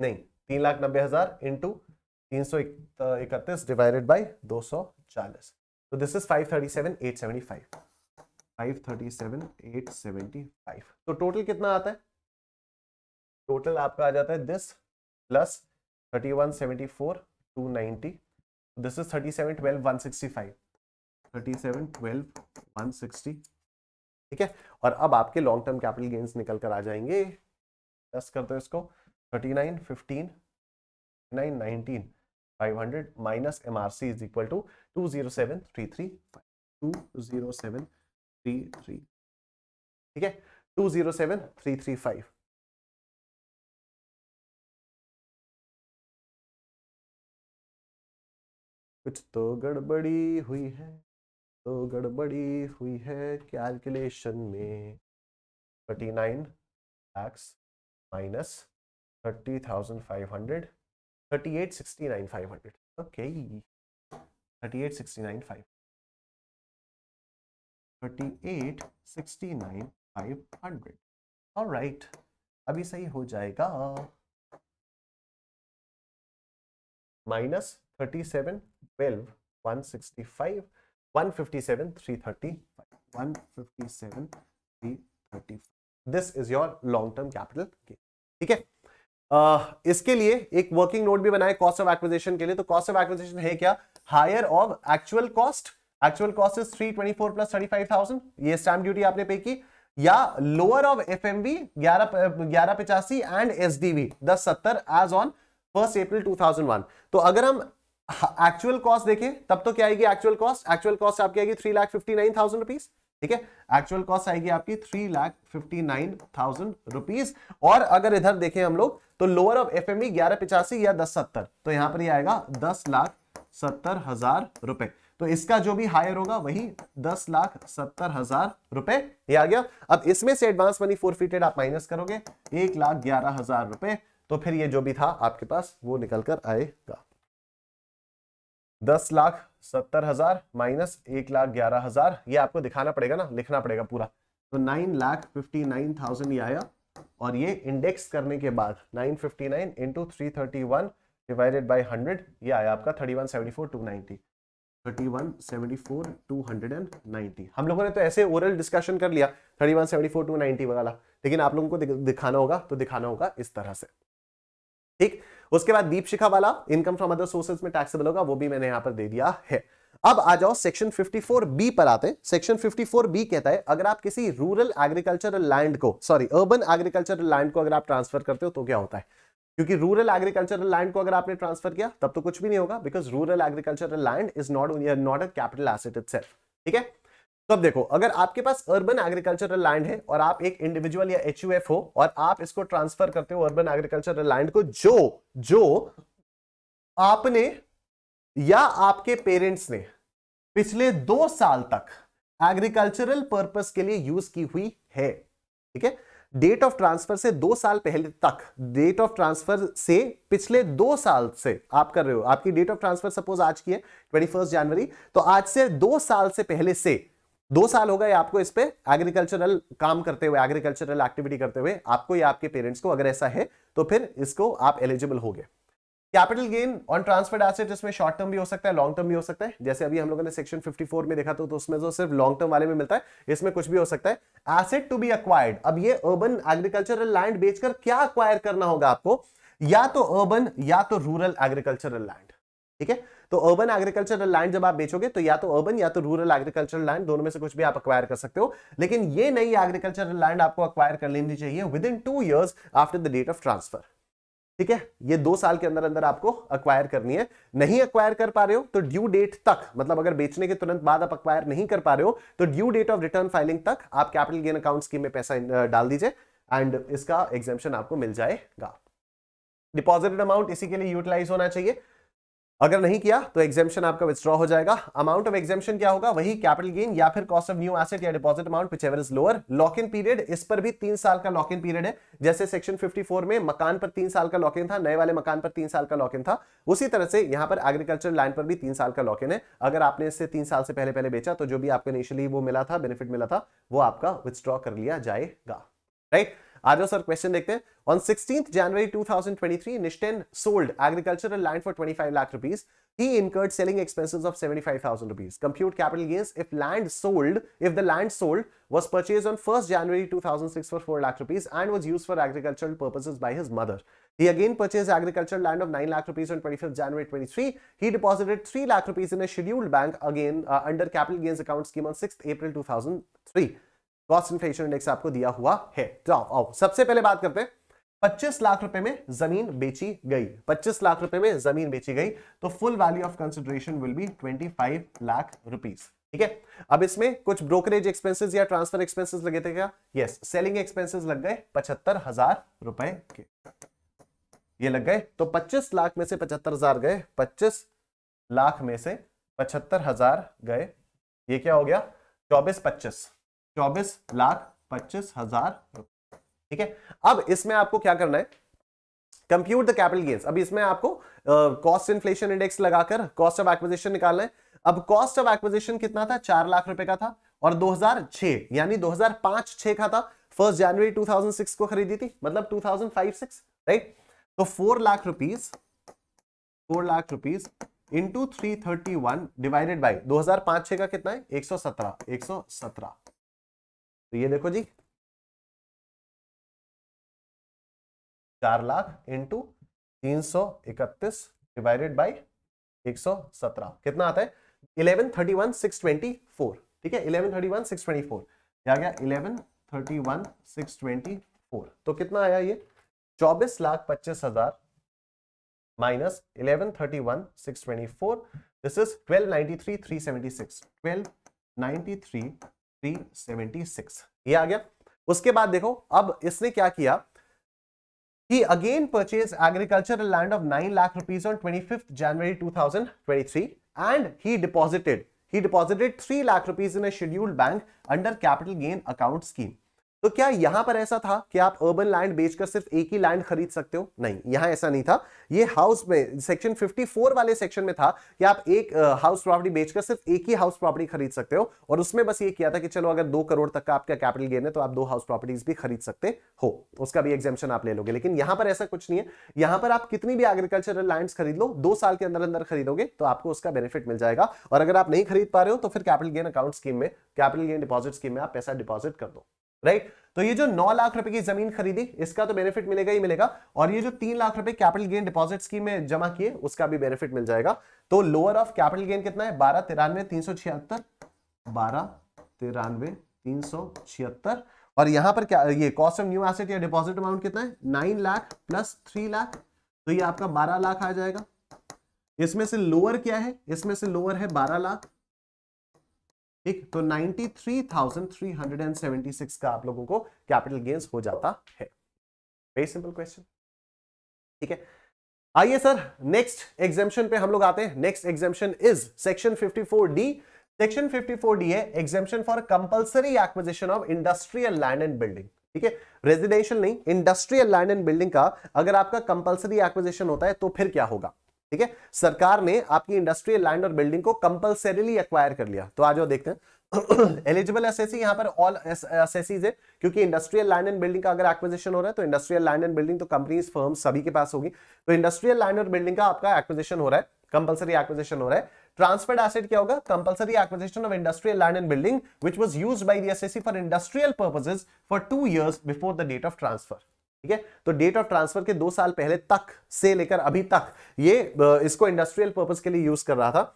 नहीं तीन लाख नब्बे हजार इंटू तीन सौ इकतीस डिवाइडेड बाई दो सौ चालीस तो this is five thirty seven eight seventy five five thirty seven eight seventy five तो टोटल कितना आता है टोटल आपका आ जाता है this plus thirty one seventy four two ninety this is thirty seven twelve one sixty five thirty seven twelve one sixty ठीक है और अब आपके लॉन्ग टर्म कैपिटल गेन्स निकल कर आ जाएंगे प्लस करते हैं इसको thirty nine fifteen five hundred minus M R C is equal to two zero seven three three five two zero seven three three ठीक है two zero seven three three five कुछ तो गड़बड़ी हुई है तो गड़बड़ी हुई है कैलकुलेशन में thirty nine lakhs minus thirty thousand five hundred 38 69 500 okay 38 69 right अभी सही हो जाएगा minus thirty seven twelve one sixty five one fifty seven three thirty one fifty seven three thirty this is your long term capital ठीक है इसके लिए एक working note भी बनाए कॉस्ट ऑफ एक्विजेशन के लिए तो कॉस्ट ऑफ एक्विजेशन है क्या higher of actual cost actual cost is three twenty four plus thirty five thousand ये स्टैम्प ड्यूटी आपने पे की या lower of F M B ग्यारह ग्यारह पिचासी एंड एस डी वी दस सत्तर as on first April one तो अगर हम एक्चुअल कॉस्ट देखें तब तो क्या आएगी एक्चुअल कॉस्ट एक्चुअल कॉस्ट आपकी आएगी three lakh fifty nine thousand rupees ठीक है एक्चुअल कॉस्ट आएगी आपकी three lakh fifty nine thousand rupees और अगर इधर देखें हम लोग तो lower of F M E ग्यारह पिचासी या दस सत्तर तो यहां पर ही आएगा दस लाख सत्तर हजार रुपए तो इसका जो भी हायर होगा वही दस लाख सत्तर हजार रुपए ये आ गया अब इसमें से एडवांस मनी फोरफीटेड आप माइनस करोगे एक लाख ग्यारह हजार रुपए तो फिर ये जो भी था आपके पास वो निकल कर आएगा दस लाख सत्तर हजार माइनस एक लाख ग्यारह हजार ये आपको दिखाना पड़ेगा ना लिखना पड़ेगा पूरा तो nine lakh fifty nine thousand ये आया और ये इंडेक्स करने के बाद nine fifty nine into three thirty one divided by hundred ये आया आपका thirty one seventy four two ninety thirty one seventy four two hundred and ninety हम लोगों ने तो ऐसे ओरल डिस्कशन कर लिया thirty one seventy four two ninety वाला लेकिन आप लोगों को दिखाना होगा तो दिखाना होगा इस तरह से ठीक उसके बाद दीपशिखा वाला इनकम फ्रॉम अदर सोर्सेज में टैक्सेबल होगा वो भी मैंने यहां पर दे दिया है अब आ जाओ सेक्शन 54 बी पर आते हैं सेक्शन 54 बी कहता है अगर आप किसी रूरल एग्रीकल्चरल लैंड को सॉरी अर्बन एग्रीकल्चरल लैंड को अगर आप ट्रांसफर करते हो तो क्या होता है क्योंकि रूरल एग्रीकल्चरल लैंड को अगर आपने ट्रांसफर किया तब तो कुछ भी नहीं होगा because rural agricultural land is not not a capital asset it ठीक है तो अब देखो अगर आपके पास अर्बन एग्रीकल्चरल लैंड है और आप एक इंडिविजुअल या एच हो और आप इसको ट्रांसफर करते हो अर्बन एग्रीकल्चरल लैंड को जो जो आपने या आपके पेरेंट्स ने पिछले दो साल तक एग्रीकल्चरल पर्पस के लिए यूज की हुई है ठीक है डेट ऑफ ट्रांसफर से दो साल पहले तक डेट ऑफ ट्रांसफर से पिछले दो साल से आप कर रहे हो आपकी डेट ऑफ ट्रांसफर सपोज आज की है ट्वेंटी जनवरी तो आज से दो साल से पहले से दो साल हो गए आपको इस पर एग्रीकल्चरल काम करते हुए एग्रीकल्चरल एक्टिविटी करते हुए आपको या आपके पेरेंट्स को अगर ऐसा है तो फिर इसको आप एलिजिबल हो गए capital gain on transferred asset इसमें शॉर्ट टर्म भी हो सकता है लॉन्ग टर्म भी हो सकता है जैसे अभी हम लोगों ने सेक्शन 54 में देखा तो, तो उसमें जो तो सिर्फ लॉन्ग टर्म वाले में मिलता है इसमें कुछ भी हो सकता है एसेट टू बी अक्वायर्ड अब ये अर्बन एग्रीकल्चरल लैंड बेचकर क्या अक्वायर करना होगा आपको या तो अर्बन या तो रूरल एग्रीकल्चरल लैंड ठीक है तो अर्बन एग्रीकल्चरल लैंड जब आप बेचोगे तो या तो अर्बन या तो रूरल एग्रीकल्चरल लैंड दोनों में से कुछ भी आप अक्वायर कर सकते हो लेकिन ये नई एग्रीकल्चरल लैंड आपको अक्वायर कर लेनी चाहिए within two years after the date of transfer ठीक है ये दो साल के अंदर अंदर आपको अक्वायर करनी है नहीं अक्वायर कर पा रहे हो तो ड्यू डेट तक मतलब अगर बेचने के तुरंत बाद आप अक्वायर नहीं कर पा रहे हो तो due date of return filing तक आप कैपिटल गेन अकाउंट स्कीम में पैसा डाल दीजिए एंड इसका एग्जामेशन आपको मिल जाएगा डिपॉजिटेड अमाउंट इसी के लिए यूटिलाइज होना चाहिए अगर नहीं किया तो एग्जेम्पन आपका विद्रॉ हो जाएगा अमाउंट ऑफ एग्जेम्पन क्या होगा वही कैपिटल गेन या फिर कॉस्ट ऑफ न्यू एसेट या deposit amount whichever is lower lock in period इस पर भी तीन साल का लॉक इन पीरियड है जैसे सेक्शन 54 में मकान पर तीन साल का लॉक इन था नए वाले मकान पर तीन साल का लॉक इन था उसी तरह से यहां पर एग्रीकल्चर लैंड पर भी तीन साल का लॉक इन है अगर आपने इससे तीन साल से पहले पहले बेचा तो जो भी आपको इनिशियली वो मिला था बेनिफिट मिला था वो आपका विथड्रॉ कर लिया जाएगा राइट right? आर्यो सर क्वेश्चन देखते हैं on sixteen January 2023 Nishant sold agricultural land for 25 lakh rupees. he incurred selling expenses of 75,000 rupees. Compute capital gains if land sold, if the land sold was purchased on 1st January 2006 for 4 lakh rupees and was used for agricultural purposes by his mother. He again purchased agricultural land of 9 lakh rupees on 25 January 2023. He deposited 3 lakh rupees in a scheduled bank again uh, under capital gains account scheme on 6th April 2003. Cost inflation index आपको दिया हुआ है तो आओ सबसे पहले बात करते हैं 25 लाख रुपए में जमीन बेची गई 25 लाख रुपए में जमीन बेची गई तो full value of consideration will be 25 lakh rupees ठीक है अब इसमें कुछ ब्रोकरेज एक्सपेंसेस या ट्रांसफर एक्सपेंसेस लगे थे क्या यस सेलिंग एक्सपेंसेस लग गए पचहत्तर हजार रुपए के ये लग गए तो 25 लाख में से पचहत्तर हजार गए 25 लाख में से पचहत्तर हजार गए ये क्या हो गया चौबीस पच्चीस चौबीस लाख पच्चीस हजार ठीक है अब इसमें आपको क्या करना है कंप्यूट द कैपिटल गेन्स अब इसमें आपको कॉस्ट इन्फ्लेशन इंडेक्स लगाकर कॉस्ट ऑफ एक्विजिशन निकालना है अब कॉस्ट ऑफ एक्विजिशन कितना था चार लाख रुपए का था और 2006 यानी 2005-6 का था फर्स्ट जनवरी 2006 को खरीदी थी मतलब 2005-6 राइट तो four lakh rupees four lakh rupees into three divided by 2005 हजार का कितना है 117 117 तो ये देखो जी चार लाख इंटू तीन सौ इकतीस डिवाइडेड बाई एक सौ सत्रह कितना आता है eleven thirty one six twenty four ठीक है eleven thirty one six twenty four क्या गया eleven thirty one six twenty four तो कितना आया ये चौबीस लाख पच्चीस हजार minus eleven thirty one six twenty four this is twelve ninety three three seventy six twelve ninety three 376 ये आ गया उसके बाद देखो अब इसने क्या किया कि again purchase agricultural land of nine lakh rupees on twenty fifth January two thousand twenty three and he deposited he deposited three lakh rupees in scheduled bank under capital gain account scheme तो क्या यहां पर ऐसा था कि आप अर्बन लैंड बेचकर सिर्फ एक ही लैंड खरीद सकते हो नहीं यहां ऐसा नहीं था ये हाउस में सेक्शन 54 वाले सेक्शन में था कि आप एक हाउस प्रॉपर्टी बेचकर सिर्फ एक ही हाउस प्रॉपर्टी खरीद सकते हो और उसमें बस ये किया था कि चलो अगर दो करोड़ तक का आपका कैपिटल गेन है तो आप दो हाउस प्रॉपर्टीज भी खरीद सकते हो उसका भी एग्जामेशन आप ले लोगे लेकिन यहां पर ऐसा कुछ नहीं है यहां पर आप कितनी भी एग्रीकल्चरल लैंड खरीद लो दो साल के अंदर अंदर खरीदोगे तो आपको उसका बेनिफिट मिल जाएगा और अगर आप नहीं खरीद पा रहे हो तो फिर कैपिटल गेन अकाउंट स्कीम में कैपिटल गेन डिपॉजिट स्कीम में आप पैसा डिपॉजिट कर दो राइट तो ये जो नौ लाख रुपए की जमीन खरीदी इसका तो बेनिफिट मिलेगा ही मिलेगा और ये जो तीन लाख रुपए कैपिटल गेन डिपॉजिट स्कीम में जमा किए उसका भी बेनिफिट मिल जाएगा तो लोअर ऑफ कैपिटल गेन कितना है बारह तिरानवे तीन सौ छिहत्तर बारह तिरानवे तीन सौ छिहत्तर और यहां पर क्या ये कॉस्ट ऑफ न्यू एसेट या डिपॉजिट अमाउंट कितना है nine lakh plus three lakh तो ये आपका बारह लाख आ जाएगा इसमें से लोअर क्या है इसमें से लोअर है बारह लाख ठीक तो 93,376 का आप लोगों को कैपिटल गेन्स हो जाता है वेरी सिंपल क्वेश्चन ठीक है आइए सर नेक्स्ट एग्जामेशन पे हम लोग आते हैं next exemption is section 54 D section 54 D है exemption for compulsory acquisition of industrial land and building ठीक है रेजिडेंशियल नहीं इंडस्ट्रियल लैंड एंड बिल्डिंग का अगर आपका कंपलसरी एक्विजिशन होता है तो फिर क्या होगा ठीक है सरकार ने आपकी इंडस्ट्रियल लैंड और बिल्डिंग को कंपल्सरीली एक्वायर कर लिया तो आज वो देखते हैं एलिजिबल एस यहां पर ऑल एसेसीज है क्योंकि इंडस्ट्रियल लैंड एंड बिल्डिंग का अगर एक्विजिशन हो रहा है तो इंडस्ट्रियल लैंड एंड बिल्डिंग तो कंपनीज फर्म सभी के पास होगी तो इंडस्ट्रियल लैंड और बिल्डिंग का आपका एक्विजिशन हो रहा है कंपलसरी एक्विजिशन हो रहा है ट्रांसफर्ड एसेट क्या होगा compulsory acquisition of industrial land and building which was use by the S for industrial purposes for two years before the date of transfer ठीक है तो डेट ऑफ ट्रांसफर के दो साल पहले तक से लेकर अभी तक ये इसको इंडस्ट्रियल पर्पज के लिए यूज कर रहा था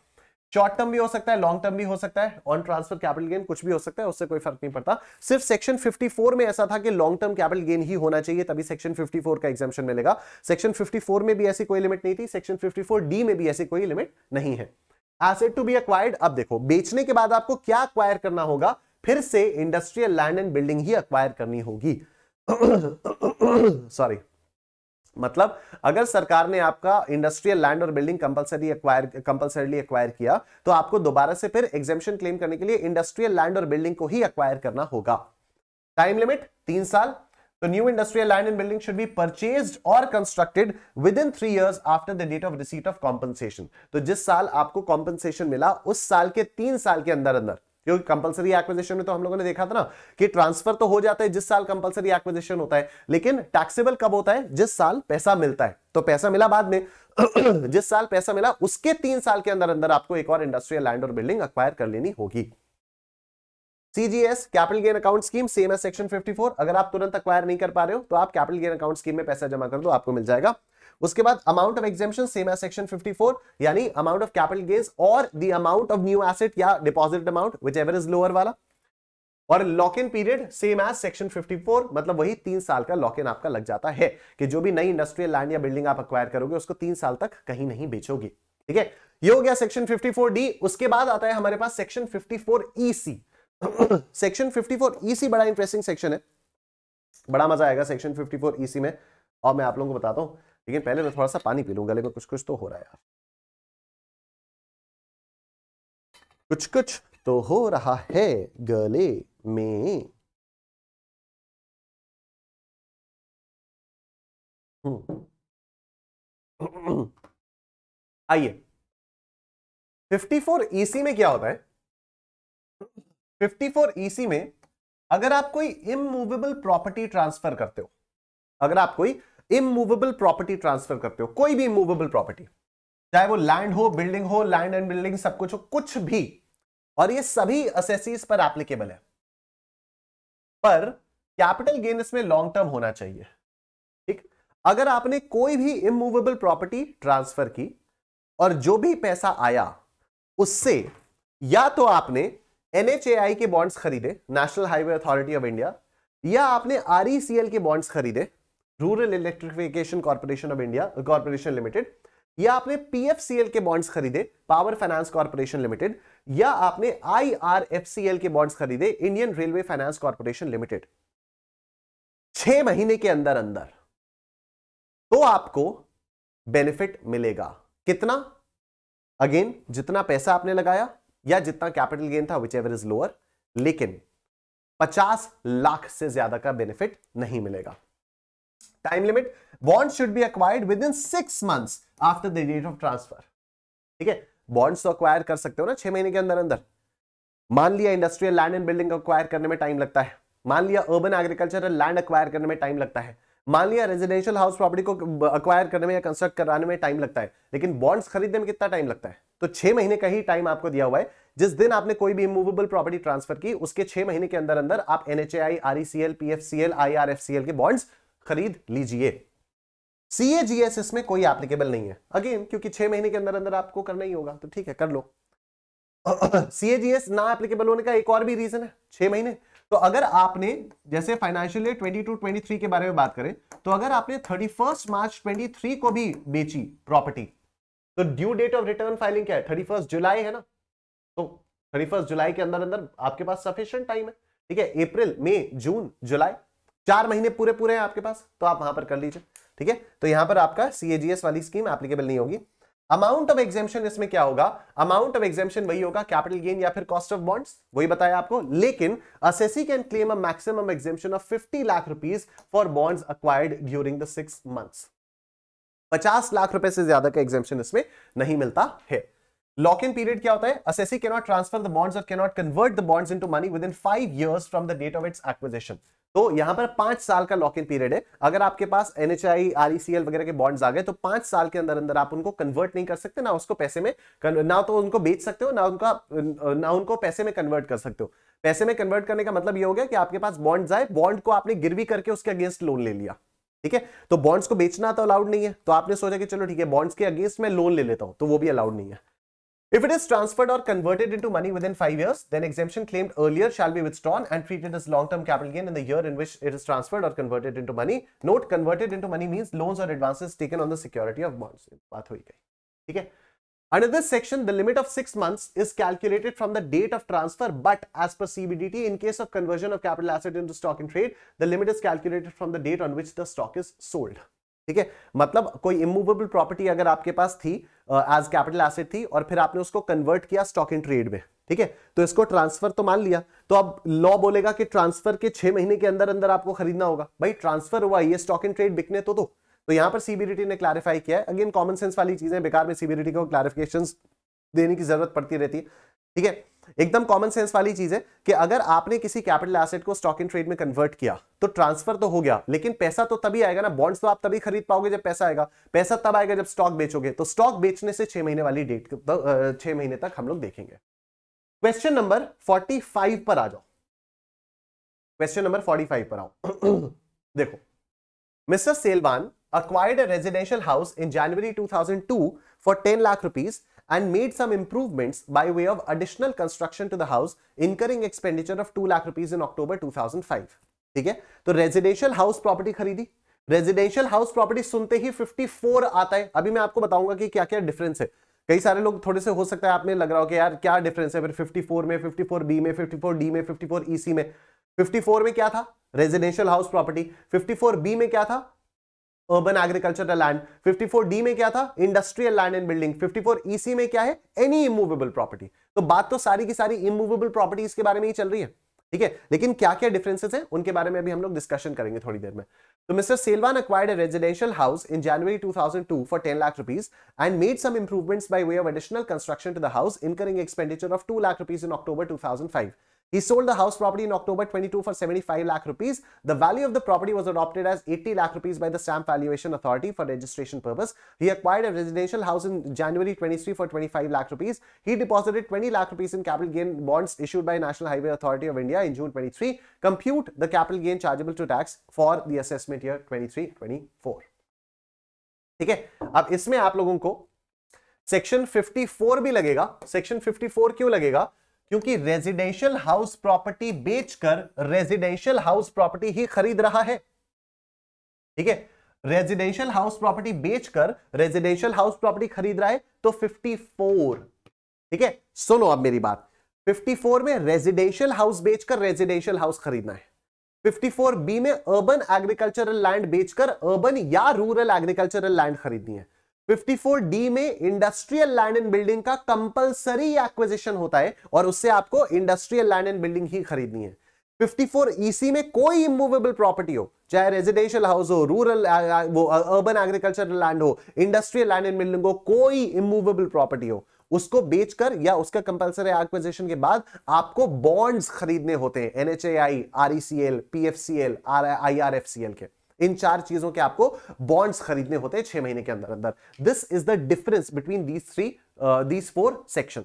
शॉर्ट टर्म भी हो सकता है लॉन्ग टर्म भी हो सकता है ऑन ट्रांसफर कैपिटल गेन कुछ भी हो सकता है उससे कोई फर्क नहीं पड़ता सिर्फ सेक्शन 54 में ऐसा था कि लॉन्ग टर्म कैपिटल गेन ही होना चाहिए तभी सेक्शन 54 का एग्जामेशन मिलेगा सेक्शन 54 में भी ऐसी कोई लिमिट नहीं थी सेक्शन 54 डी में भी ऐसी कोई लिमिट नहीं है एसेट टू बी अक्वायर्ड अब देखो बेचने के बाद आपको क्या अक्वायर करना होगा फिर से इंडस्ट्रियल लैंड एंड बिल्डिंग ही अक्वायर करनी होगी सॉरी <coughs> मतलब अगर सरकार ने आपका इंडस्ट्रियल लैंड और building compulsory acquire compulsorily acquire किया तो आपको दोबारा से फिर एग्जेम्पन क्लेम करने के लिए इंडस्ट्रियल लैंड और बिल्डिंग को ही एक्वायर करना होगा टाइम लिमिट तीन साल तो new industrial land and building should be purchase और constructed within three years after the date of receipt of compensation तो जिस साल आपको कॉम्पनसेशन मिला उस साल के तीन साल के अंदर अंदर क्योंकि कंपलसरी एक्विजिशन में तो हम लोगों ने देखा था ना कि ट्रांसफर तो हो जाता है जिस साल कंपलसरी एक्विजिशन होता है लेकिन टैक्सेबल कब होता है जिस साल पैसा मिलता है तो पैसा मिला बाद में <clears throat> जिस साल पैसा मिला उसके तीन साल के अंदर अंदर आपको एक और इंडस्ट्रियल लैंड और बिल्डिंग अक्वायर कर लेनी होगी CGS capital gain account scheme same है सेक्शन 54 अगर आप तुरंत अक्वायर नहीं कर पा रहे हो तो आप कैपिटल गेन अकाउंट स्कीम में पैसा जमा कर दो आपको मिल जाएगा उसके बाद amount of exemption same as section 54 यानी अमाउंट ऑफ कैपिटल गेज और the amount of new asset या deposit amount whichever is lower वाला और lock in period same as section 54 मतलब वही तीन साल का लॉक इन आपका लग जाता है कि जो भी नई इंडस्ट्रियल लैंड या बिल्डिंग आप अक्वायर करोगे उसको तीन साल तक कहीं नहीं बेचोगे ठीक है ये हो गया सेक्शन 54 डी उसके बाद आता है हमारे पास section 54 four EC section 54 EC बड़ा इंटरेस्टिंग सेक्शन है बड़ा मजा आएगा सेक्शन 54 ईसी में और मैं आप लोगों को बताता हूं लेकिन पहले मैं थोड़ा सा पानी पी लूँ गले में कुछ कुछ तो हो रहा है यार कुछ कुछ तो हो रहा है गले में हम्म। <clears throat> आइए 54 ईसी e में क्या होता है 54 ईसी e में अगर आप कोई इमूवेबल प्रॉपर्टी ट्रांसफर करते हो अगर आप कोई इमूवेबल प्रॉपर्टी ट्रांसफर करते हो कोई भी इमूवेबल प्रॉपर्टी चाहे वो लैंड हो बिल्डिंग हो लैंड एंड बिल्डिंग सब कुछ हो कुछ भी और ये सभी असेसिस पर एप्लीकेबल है पर कैपिटल गेन इसमें लॉन्ग टर्म होना चाहिए ठीक अगर आपने कोई भी इमूवेबल प्रॉपर्टी ट्रांसफर की और जो भी पैसा आया उससे या तो आपने एनएचएआई के बॉन्ड्स खरीदे National Highway Authority of India या आपने आरईसीएल e के बॉन्ड्स खरीदे Rural Electrification Corporation of India Corporation Limited या आपने पीएफसीएल के बॉन्ड्स खरीदे पावर फाइनेंस कॉर्पोरेशन लिमिटेड या आपने आईआरएफसीएल के बॉन्ड्स खरीदे Indian Railway Finance Corporation Limited छह महीने के अंदर अंदर तो आपको बेनिफिट मिलेगा कितना अगेन जितना पैसा आपने लगाया या जितना कैपिटल गेन था विच एवर इज लोअर लेकिन 50 लाख से ज्यादा का बेनिफिट नहीं मिलेगा time limit bond should be acquired within six month after the date of transfer ठीक है बॉन्ड्स तो अक्वायर कर सकते हो ना छह महीने के अंदर अंदर मान लिया industrial land and building acquire करने में टाइम लगता है मान लिया अर्बन एग्रीकल्चर लैंड अक्वायर करने में टाइम लगता है मान लिया रेजिडेंशियल हाउस प्रॉपर्टी को अक्वायर करने में या कंस्ट्रक्ट कराने में टाइम लगता है लेकिन बॉन्ड्स खरीदने में कितना टाइम लगता है तो छह महीने का ही टाइम आपको दिया हुआ है जिस दिन आपने कोई भी इमूवेबल प्रॉपर्टी ट्रांसफर की उसके छह महीने के अंदर अंदर आप एनएचएआई आरईसीएल पीएफसीएल आईआरएफसीएल के बॉन्ड्स खरीद लीजिए सीएजीएस इसमें कोई एप्लीकेबल नहीं है अगेन क्योंकि छह महीने के अंदर अंदर आपको करना ही होगा तो ठीक है कर लो सीएजीएस <clears throat> ना एप्लीकेबल होने का एक और भी रीजन है छह महीने तो अगर आपने जैसे financial year twenty two twenty three के बारे में बात करें तो अगर आपने thirty first March twenty three को भी बेची प्रॉपर्टी तो due date of return filing क्या है थर्टी फर्स्ट जुलाई है ना तो थर्टी फर्स्ट जुलाई के अंदर अंदर आपके पास सफिशियंट टाइम है ठीक है अप्रैल मई जून जुलाई चार महीने पूरे पूरे हैं आपके पास तो आप वहां पर कर लीजिए ठीक है तो यहां पर आपका सीएजीएस वाली स्कीम एप्लीकेबल नहीं होगी अमाउंट ऑफ एग्जेम्पन इसमें क्या होगा अमाउंट ऑफ एग्जेम्पन वही होगा कैपिटल गेन या फिर कॉस्ट ऑफ बॉन्ड्स वही बताया आपको लेकिन assessee can claim a maximum exemption of 50 lakh rupees for bonds acquired during the six months 50 lakh रुपए से ज्यादा का एग्जेम्पन इसमें नहीं मिलता है लॉक इन पीरियड क्या होता है assessee cannot transfer the bonds और cannot convert the bonds into money within five years from the date of its acquisition तो यहां पर पांच साल का लॉक इन पीरियड है अगर आपके पास एनएचआई आरईसीएल e वगैरह के बॉन्ड्स आ गए तो पांच साल के अंदर अंदर आप उनको कन्वर्ट नहीं कर सकते ना उसको पैसे में ना तो उनको बेच सकते हो ना उनका ना उनको पैसे में कन्वर्ट कर सकते हो पैसे में कन्वर्ट करने का मतलब ये हो गया कि आपके पास बॉन्ड्स आए बॉन्ड को आपने गिरवी करके उसके अगेंस्ट लोन ले लिया ठीक है तो बॉन्ड्स को बेचना तो अलाउड नहीं है तो आपने सोचा कि चलो ठीक है बॉन्ड्स के अगेंस्ट में लोन ले लेता हूं तो वो भी अलाउड नहीं है If it is transferred or converted into money within 5 years, then exemption claimed earlier shall be withdrawn and treated as long-term capital gain in the year in which it is transferred or converted into money. Note, converted into money means loans or advances taken on the security of bonds. Okay? Under this section, the limit of 6 months is calculated from the date of transfer, but as per CBDT, in case of conversion of capital asset into stock in trade, the limit is calculated from the date on which the stock is sold. Okay. मतलब कोई immovable property अगर आपके पास थी as capital asset थी और फिर आपने उसको कन्वर्ट किया स्टॉक इन ट्रेड में ठीक है तो इसको ट्रांसफर तो मान लिया तो अब लॉ बोलेगा कि ट्रांसफर के छह महीने के अंदर अंदर आपको खरीदना होगा भाई ट्रांसफर हुआ ये स्टॉक इन ट्रेड बिकने तो दो तो, तो यहां पर सीबीडीटी ने क्लैरिफाई किया है अगेन कॉमन सेंस वाली चीजें बेकार में सीबीडीटी को क्लैरिफिकेशन देने की जरूरत पड़ती रहती है ठीक है एकदम कॉमन सेंस वाली चीज है कि अगर आपने किसी कैपिटल एसेट को स्टॉक इन ट्रेड में कन्वर्ट किया तो ट्रांसफर तो हो गया लेकिन पैसा तो तभी आएगा ना बॉन्ड्स तो आप तभी खरीद पाओगे जब पैसा आएगा पैसा तब आएगा जब स्टॉक बेचोगे तो स्टॉक बेचने से छह महीने वाली डेट तो, छह महीने तक हम लोग देखेंगे क्वेश्चन नंबर फाइव पर आ जाओ क्वेश्चन नंबर फाइव पर आओ <clears throat> देखो Mr Selvan residential house in January two thousand two for ten lakh rupees and made some improvements by way of additional construction to the house, incurring expenditure of 2 lakh rupees in October 2005. ठीक है तो residential house property खरीदी residential house property सुनते ही 54 आता है अभी मैं आपको बताऊंगा कि क्या क्या डिफरेंस है कई सारे लोग थोड़े से हो सकता है आपने लग रहा हो कि यार क्या डिफरेंस है फिर 54 में 54 बी में 54 डी में 54 ईसी e में 54 में क्या था रेजिडेंशियल हाउस प्रॉपर्टी 54 बी में क्या था अर्बन एग्रीकल्चरल लैंड 54 डी में क्या था industrial land and building 54 EC में क्या है एनी इमूवेबल प्रॉपर्टी तो बात तो सारी की सारी इमूवेबल प्रॉपर्टीज के बारे में ही चल रही है ठीक है लेकिन क्या क्या डिफरेंसेस हैं उनके बारे में अभी हम लोग डिस्कशन करेंगे थोड़ी देर में तो Mr Selvan acquired residential house in January 2002 for 10 lakh rupees and made some improvements by way of additional construction to the house incurring expenditure of 2 lakh rupees in October 2005 He sold the house property in October 22 for 75 lakh rupees. The value of the property was adopted as 80 lakh rupees by the Stamp Valuation Authority for registration purpose. He acquired a residential house in January 23 for 25 lakh rupees. He deposited 20 lakh rupees in capital gain bonds issued by National Highway Authority of India in June 23. Compute the capital gain chargeable to tax for the assessment year 23-24. Okay. Now in this, you लोगों को 54 भी lagega. Section 54 क्यों lagega? क्योंकि residential house property बेचकर residential house property ही खरीद रहा है ठीक है रेजिडेंशियल हाउस प्रॉपर्टी बेचकर रेजिडेंशियल हाउस प्रॉपर्टी खरीद रहा है तो 54 ठीक है सुनो अब मेरी बात 54 में रेजिडेंशियल हाउस बेचकर रेजिडेंशियल हाउस खरीदना है 54 बी में अर्बन एग्रीकल्चरल लैंड बेचकर अर्बन या रूरल एग्रीकल्चरल लैंड खरीदनी है 54D में इंडस्ट्रियल लैंड एंड बिल्डिंग का कंपलसरी एक्विजिशन होता है और उससे आपको इंडस्ट्रियल लैंड एंड बिल्डिंग ही खरीदनी है 54EC ईसी में कोई इमूवेबल प्रॉपर्टी हो चाहे रेजिडेंशियल हाउस हो रूरल वो अर्बन एग्रीकल्चरल लैंड हो इंडस्ट्रियल लैंड एंड बिल्डिंग हो कोई इमूवेबल प्रॉपर्टी हो उसको बेचकर या उसका कंपल्सरी एक्विजिशन के बाद आपको बॉन्ड्स खरीदने होते हैं एनएचएआई आरईसीएल पीएफसीएल आईआरएफसीएल के इन चार चीजों के आपको बॉन्ड्स खरीदने होते हैं छह महीने के अंदर अंदर this is the difference between these three these four section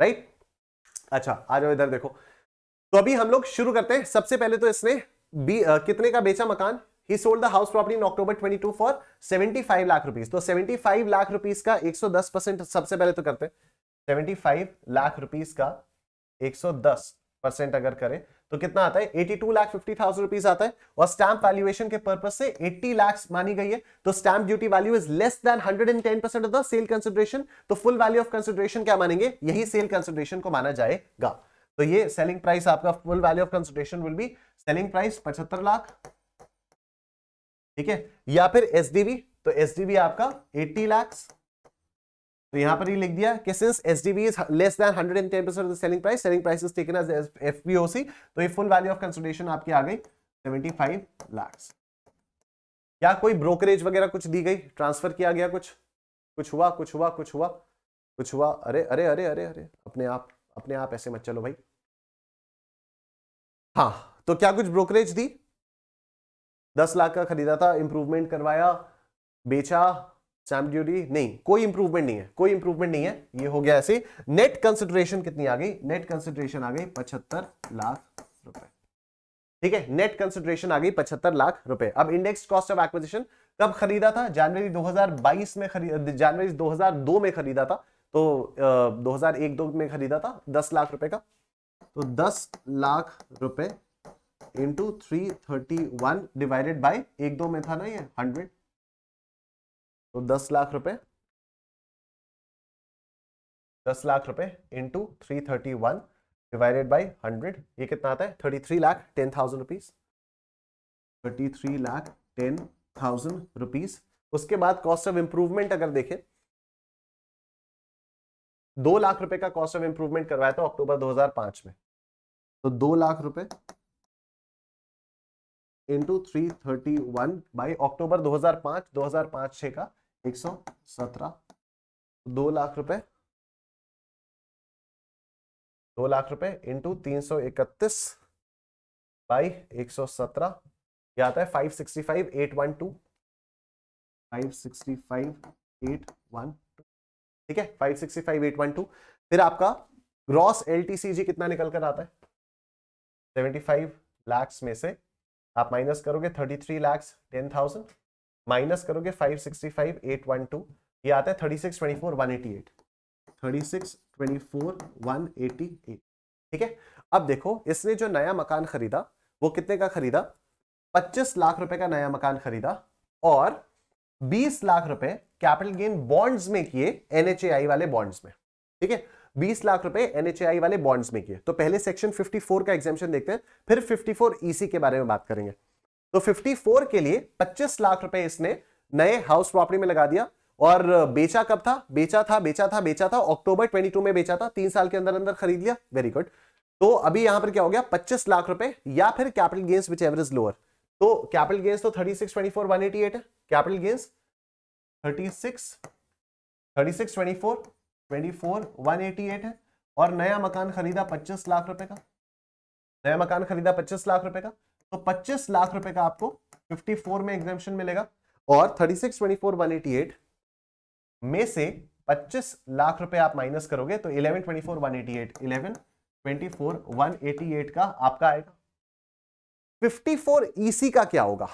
right अच्छा आ जाओ इधर देखो तो अभी हम लोग शुरू करते हैं सबसे पहले तो इसने बी uh, कितने का बेचा मकान he sold the house property in October 22 for 75 lakh rupees तो 75 लाख रुपीस का 110 परसेंट सबसे पहले तो करते हैं 75 लाख रुपीस का 110 परसेंट अगर करें तो कितना आता है eighty two lakh fifty thousand rupees आता है और स्टैंप वैल्यूएशन के पर्पज से एट्टी लाख मानी गई है तो stamp duty value is less than hundred and ten percent of the sale consideration तो फुल वैल्यू ऑफ कंसिडरेशन क्या मानेंगे यही सेल कंसिडरेशन को माना जाएगा तो ये सेलिंग प्राइस आपका full value of consideration will be selling price पचहत्तर लाख ठीक है या फिर एस तो एस आपका एट्टी लैक्स तो यहां पर ही लिख दिया कि since S is less than 110% of the selling price selling price is taken as FPOC तो ये फुल वैल्यू ऑफ कंसीडरेशन आपकी आ गई 75 लाख लैक्स या कोई ब्रोकरेज वगैरह कुछ दी गई ट्रांसफर किया गया कुछ कुछ हुआ कुछ हुआ कुछ हुआ कुछ हुआ अरे अरे अरे अरे अरे अपने आप अपने आप ऐसे मत चलो भाई हां तो क्या कुछ ब्रोकरेज दी 10 लाख का खरीदा था इंप्रूवमेंट करवाया बेचा स्टैम्प ड्यूटी नहीं कोई इंप्रूवमेंट नहीं है कोई इंप्रूवमेंट नहीं है ये हो गया ऐसे नेट कंसिडरेशन कितनी आ गई नेट कंसिडरेशन आ गई पचहत्तर लाख रुपए ठीक है नेट कंसिडरेशन आ गई पचहत्तर लाख रुपए अब इंडेक्स कॉस्ट ऑफ एक्विजिशन कब खरीदा था जनवरी 2022 में खरीद जनवरी 2002 में खरीदा था तो दो हजार में खरीदा था दस लाख रुपए का तो दस लाख रुपए into three thirty one divided by एक दो में था ना ये हंड्रेड तो दस लाख रुपए दस लाख रुपए into three thirty one divided by hundred ये कितना आता है thirty three lakh ten thousand rupees thirty three lakh ten thousand rupees उसके बाद कॉस्ट ऑफ इंप्रूवमेंट अगर देखें दो लाख रुपए का कॉस्ट ऑफ इंप्रूवमेंट करवाया था अक्टूबर 2005 में तो दो लाख रुपए into three thirty one by October पांच दो हजार का एक सौ सत्रह दो लाख रुपए दो लाख रुपए इंटू तीन सौ इकतीस बाई एक सौ सत्रह यह आता है five sixty five eight one two five sixty five eight one two ठीक है five sixty five eight one two फिर आपका ग्रॉस एल कितना निकल कर आता है सेवेंटी फाइव लैक्स में से आप माइनस करोगे thirty three lakhs ten thousand minus करोगे 565 812 ये आता है 36 24 188 36 24 188 ठीक है अब देखो इसने जो नया मकान खरीदा वो कितने का खरीदा 25 लाख रुपए का नया मकान खरीदा और 20 लाख रुपए कैपिटल गेन बॉन्ड्स में किए एनएचएआई वाले बॉन्ड्स में ठीक है 20 लाख रुपए एनएचआई वाले बॉन्ड्स में किए तो पहले सेक्शन 54 का एग्जामेशन देखते हैं फिर 54 ईसी e के बारे में बात करेंगे तो 54 के लिए 25 लाख रुपए इसने नए हाउस प्रॉपर्टी में लगा दिया और बेचा कब था बेचा था बेचा था बेचा था अक्टूबर 22 में बेचा था तीन साल के अंदर अंदर खरीद लिया वेरी गुड तो अभी यहां पर क्या हो गया 25 लाख रुपए या फिर capital gains which ever is lower तो कैपिटल गेंस तो 36 24 188 है कैपिटल गेन्स 36 36 24 24 188 है और नया मकान खरीदा पच्चीस लाख रुपए का नया मकान खरीदा पच्चीस लाख रुपए का तो 25 लाख रुपए का आपको 54 में एग्जामेशन मिलेगा और 36, 24, में से 25 लाख रुपए आप माइनस करोगे तो 11, ट्वेंटी फोर 11, एटी 188 का आपका आएगा 54 ईसी e का क्या होगा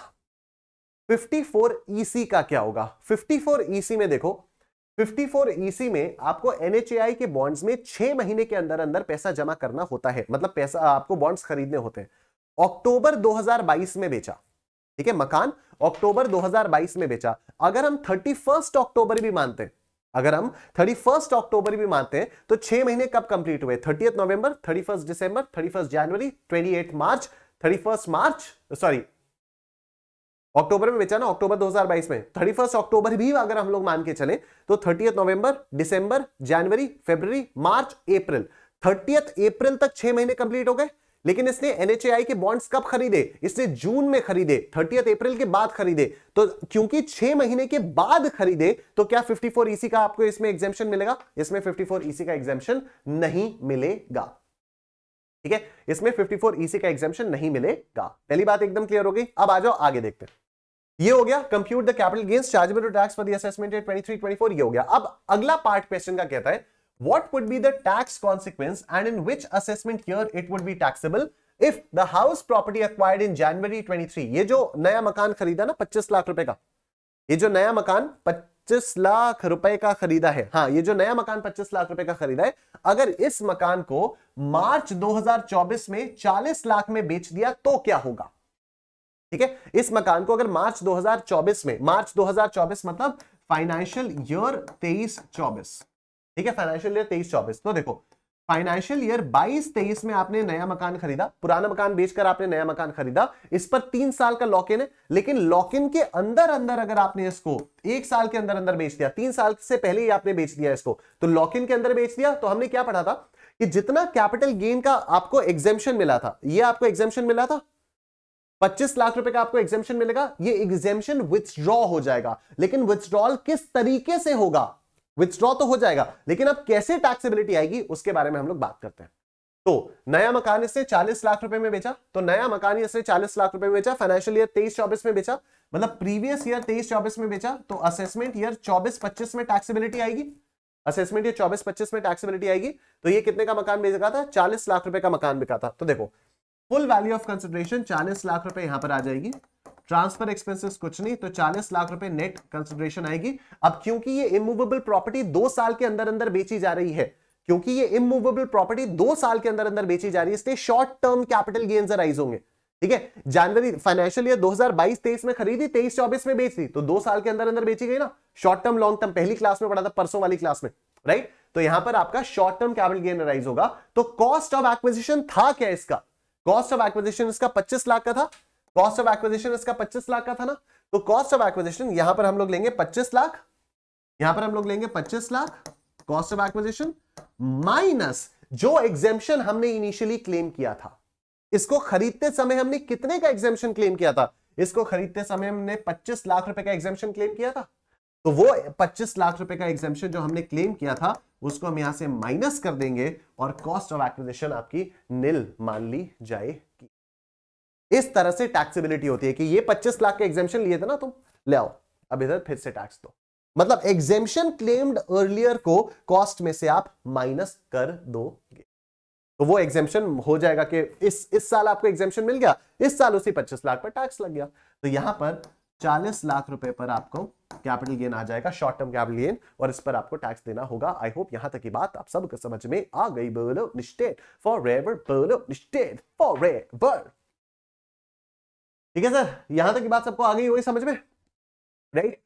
54 ईसी e का क्या होगा 54 ईसी e में देखो 54 ईसी में आपको एनएचएआई के बॉन्ड्स में छह महीने के अंदर अंदर पैसा जमा करना होता है मतलब पैसा आपको बॉन्ड्स खरीदने होते हैं अक्टूबर 2022 में बेचा ठीक है मकान अक्टूबर 2022 में बेचा अगर हम 31 अक्टूबर भी मानते हैं अगर हम 31 अक्टूबर भी मानते हैं तो छह महीने कब कंप्लीट हुए 30 नवंबर 31 दिसंबर 31 जनवरी 28 मार्च 31 मार्च सॉरी अक्टूबर में बेचा ना अक्टूबर 2022 में 31 अक्टूबर भी अगर हम लोग मान के चले तो 30 नवंबर दिसंबर जनवरी फरवरी मार्च अप्रैल 30 अप्रैल तक छह महीने कंप्लीट हो गए लेकिन इसने एनएचएआई के बॉन्ड्स कब खरीदे इसने जून में खरीदे थर्टियथ अप्रैल के बाद खरीदे तो क्योंकि छह महीने के बाद खरीदे तो क्या 54 ईसी e का आपको इसमें एग्जेपन मिलेगा इसमें 54 ईसी e का एग्जेपन नहीं मिलेगा ठीक है इसमें 54 ईसी e का एग्जेपन नहीं मिलेगा पहली बात एकदम क्लियर हो गई अब आ जाओ आगे देखते हैं ये हो गया compute the capital gains chargeable tax for the assessment 23 24 ये हो गया अब अगला पार्ट क्वेश्चन का कहता है what would be the tax consequence and in which assessment year it would be taxable if the house property acquired in January 23 ये जो नया मकान खरीदा ना 25 लाख रुपए का ये जो नया मकान 25 लाख रुपए का खरीदा है हाँ ये जो नया मकान 25 लाख रुपए का खरीदा है अगर इस मकान को मार्च 2024 में 40 लाख में बेच दिया तो क्या होगा ठीक है इस मकान को अगर मार्च 2024 में मार्च 2024 मतलब फाइनेंशियल ईयर 23 24 ठीक है फाइनेंशियल ईयर तेईस चौबीस तो देखो फाइनेंशियल ईयर बाईस तेईस में आपने नया मकान खरीदा पुराना मकान बेचकर आपने नया मकान खरीदा इस पर तीन साल का लॉक इन है लेकिन लॉक इन के अंदर अंदर अगर आपने इसको एक साल के अंदर अंदर बेच दिया तीन साल से पहले ही आपने बेच दिया इसको तो लॉक इन के अंदर बेच दिया तो हमने क्या पढ़ा था कि जितना कैपिटल गेन का आपको एग्जेपन मिला था यह आपको एग्जेम्पन मिला था 25 लाख रुपए का आपको एग्जेपन मिलेगा ये एग्जेपन विथड्रॉ हो जाएगा लेकिन विथड्रॉल किस तरीके से होगा विथड्रॉ तो हो जाएगा लेकिन अब कैसे टैक्सेबिलिटी आएगी उसके बारे में हम लोग बात करते हैं तो नया मकान इसने 40 लाख रुपए में बेचा तो नया मकान इसने 40 लाख रुपए में बेचा फाइनेंशियल ईयर 23 24 में बेचा मतलब प्रीवियस ईयर 23 24 में बेचा तो असेसमेंट ईयर 24 25 में टैक्सेबिलिटी आएगी असेसमेंट ईयर 24 25 में टैक्सेबिलिटी आएगी तो ये कितने का मकान बेचा था चालीस लाख रुपए का मकान बिका था तो देखो फुल वैल्यू ऑफ कंसिडरेशन चालीस लाख रुपए यहां पर आ जाएगी ट्रांसफर एक्सपेंसेस कुछ नहीं तो 40 लाख रुपए नेट कंसिडरेशन आएगी अब क्योंकि ये इमूवेबल प्रॉपर्टी दो साल के अंदर अंदर बेची जा रही है क्योंकि ये इमूवेबल प्रॉपर्टी दो साल के अंदर अंदर बेची जा रही है इसलिए short term capital gains arise होंगे ठीक है जनवरी फाइनेंशियल ईयर 2022-23 में खरीदी 23-24 में बेची तो दो साल के अंदर अंदर बेची गई ना शॉर्ट टर्म लॉन्ग टर्म पहली क्लास में पढ़ा था परसों वाली क्लास में राइट तो यहां पर आपका short term capital gain arise होगा तो कॉस्ट ऑफ एक्विजिशन था क्या इसका कॉस्ट ऑफ एक्विजिशन इसका 25 लाख का था कॉस्ट ऑफ एक्विजिशन इसका 25 लाख का था ना तो कॉस्ट ऑफ एक्विजिशन यहां पर हम लोग लेंगे 25 लाख यहां पर हम लोग लेंगे 25 lakh cost of acquisition minus जो एग्जेम्पन हमने इनिशियली क्लेम किया था इसको खरीदते समय हमने कितने का एग्जेम्पन क्लेम किया था इसको खरीदते समय हमने 25 लाख रुपए का एग्जेम्पन क्लेम किया था तो वो 25 लाख रुपए का एग्जेम्पन जो हमने क्लेम किया था उसको हम यहां से माइनस कर देंगे और कॉस्ट ऑफ एक्विजिशन आपकी निल मान ली जाएगी इस तरह से टैक्सीबिलिटी होती है कि ये 25 लाख के एग्जेम्पन लिए थे ना तुम ले आओ अब इधर फिर से टैक्स दो मतलब एग्जेम्पन क्लेम्ड अर्लियर को कॉस्ट में से आप माइनस कर दोगे तो वो एग्जेम्पन हो जाएगा कि इस इस साल आपको एग्जेम्पन मिल गया इस साल उसी 25 लाख पर टैक्स लग गया तो यहां पर 40 लाख रुपए पर आपको कैपिटल गेन आ जाएगा शॉर्ट टर्म कैपिटल गेन और इस पर आपको टैक्स देना होगा आई होप यहां तक की बात आप सबको समझ में आ गई बोलो निस्टेड फॉर रेवर बोलो निस्टेड फॉर रेवर ठीक है सर यहां तक की बात सबको आ गई होगी समझ में राइट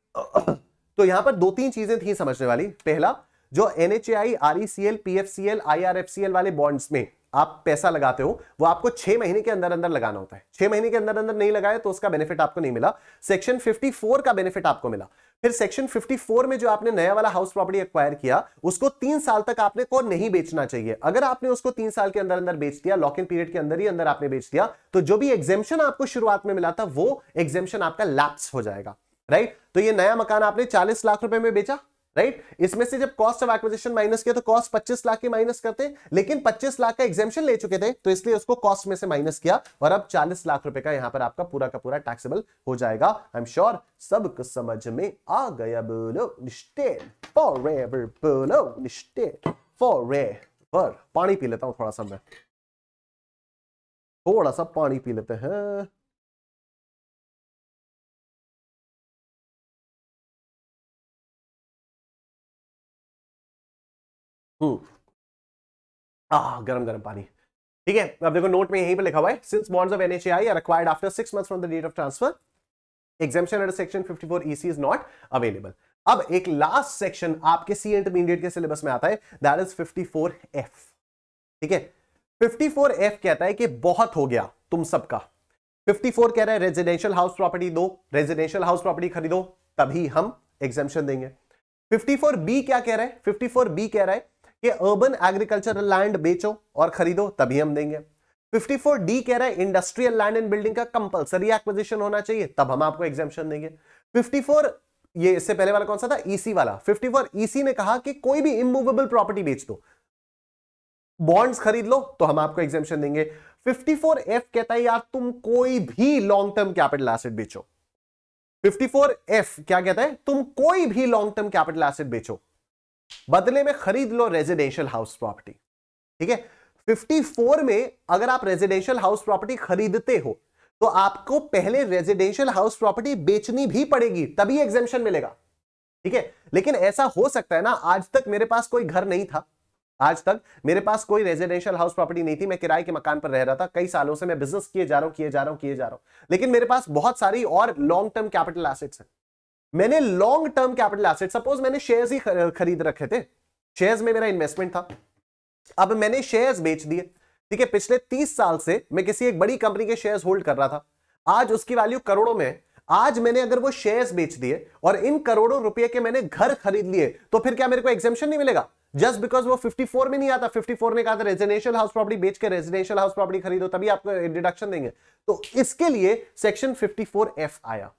तो यहां पर दो तीन चीजें थी समझने वाली पहला जो एनएचएआई आरईसीएल पीएफसीएल आईआरएफसीएल वाले बॉन्ड्स में आप पैसा लगाते हो वो आपको छह महीने के अंदर अंदर लगाना होता है छह महीने के अंदर अंदर नहीं लगाया तो उसका बेनिफिट आपको नहीं मिला सेक्शन 54 का बेनिफिट आपको मिला फिर सेक्शन 54 में जो आपने नया वाला हाउस प्रॉपर्टी एक्वायर किया उसको तीन साल तक आपने को नहीं बेचना चाहिए अगर आपने उसको तीन साल के अंदर अंदर बेच दिया लॉक इन पीरियड के अंदर ही अंदर आपने बेच दिया तो जो भी एग्जेम्शन आपको शुरुआत में मिला था वो एग्जेम्शन आपका लैप्स हो जाएगा राइट तो ये नया मकान आपने चालीस लाख रुपए में बेचा राइट right? इसमें से जब कॉस्ट ऑफ एक्विजिशन माइनस किया तो कॉस्ट पच्चीस लाख के माइनस करते लेकिन पच्चीस लाख का एग्जामेशन ले चुके थे तो इसलिए उसको कॉस्ट में से माइनस किया और अब चालीस लाख रुपए का यहां पर आपका पूरा का पूरा टैक्सेबल हो जाएगा आई एम श्योर सब समझ में आ गया बोलो निश्चय बोलो निश्चय पानी पी लेता हूं थोड़ा सा मैं थोड़ा सा पानी पी लेते हैं हम्म। आ, गरम गरम पानी ठीक है अब देखो नोट में यहीं पे लिखा हुआ है since bonds of NHAI are required after six months from the date of transfer exemption under section 54 EC is not available अब एक लास्ट सेक्शन आपके सी इंटरमीडिएट के सिलेबस में आता है दैट इज एफ ठीक है एफ कहता है कि बहुत हो गया तुम सबका 54 कह रहा है रेजिडेंशियल हाउस प्रॉपर्टी दो रेजिडेंशियल हाउस प्रॉपर्टी खरीदो तभी हम एग्जामेशन देंगे बी क्या कह रहा है बी कह रहा है कि अर्बन एग्रीकल्चरल लैंड बेचो और खरीदो तभी हम देंगे 54 डी कह रहा है इंडस्ट्रियल लैंड एंड बिल्डिंग का कंपलसरी एक्विजिशन होना चाहिए तब हम आपको एग्जेपन देंगे 54 ये इससे पहले वाला कौन सा था ईसी e वाला 54 ईसी e ने कहा कि कोई भी इमूवेबल प्रॉपर्टी बेच दो बॉन्ड्स खरीद लो तो हम आपको एग्जेपन देंगे 54 एफ कहता है यार तुम कोई भी लॉन्ग टर्म कैपिटल एसेट बेचो 54 एफ क्या कहता है तुम कोई भी लॉन्ग टर्म कैपिटल एसेट बेचो बदले में खरीद लो रेजिडेंशियल हाउस प्रॉपर्टी ठीक है 54 में अगर आप रेजिडेंशियल हाउस प्रॉपर्टी खरीदते हो तो आपको पहले रेजिडेंशियल हाउस प्रॉपर्टी बेचनी भी पड़ेगी तभी एग्जेम्पन मिलेगा ठीक है लेकिन ऐसा हो सकता है ना आज तक मेरे पास कोई घर नहीं था आज तक मेरे पास कोई रेजिडेंशियल हाउस प्रॉपर्टी नहीं थी मैं किराए के मकान पर रह रहा था कई सालों से मैं बिजनेस किए जा रहा हूं किए जा रहा हूं किए जा रहा हूं लेकिन मेरे पास बहुत सारी और लॉन्ग टर्म कैपिटल एसेट्स हैं मैंने long term capital asset suppose मैंने शेयर्स ही खरीद रखे थे शेयर्स में मेरा इन्वेस्टमेंट था अब मैंने शेयर्स बेच दिए ठीक है पिछले तीस साल से मैं किसी एक बड़ी कंपनी के शेयर्स होल्ड कर रहा था आज उसकी वैल्यू करोड़ों में है आज मैंने अगर वो शेयर्स बेच दिए और इन करोड़ों रुपए के मैंने घर खरीद लिए तो फिर क्या मेरे को एग्जामेशन नहीं मिलेगा जस्ट बिकॉज वो 54 में नहीं आता 54 ने कहा था रेजिडेंशियल हाउस प्रॉपर्टी बेच के रेजिडेंशियल हाउस प्रॉपर्टी खरीदो तभी आपको डिडक्शन देंगे तो इसके लिए सेक्शन 54 एफ आया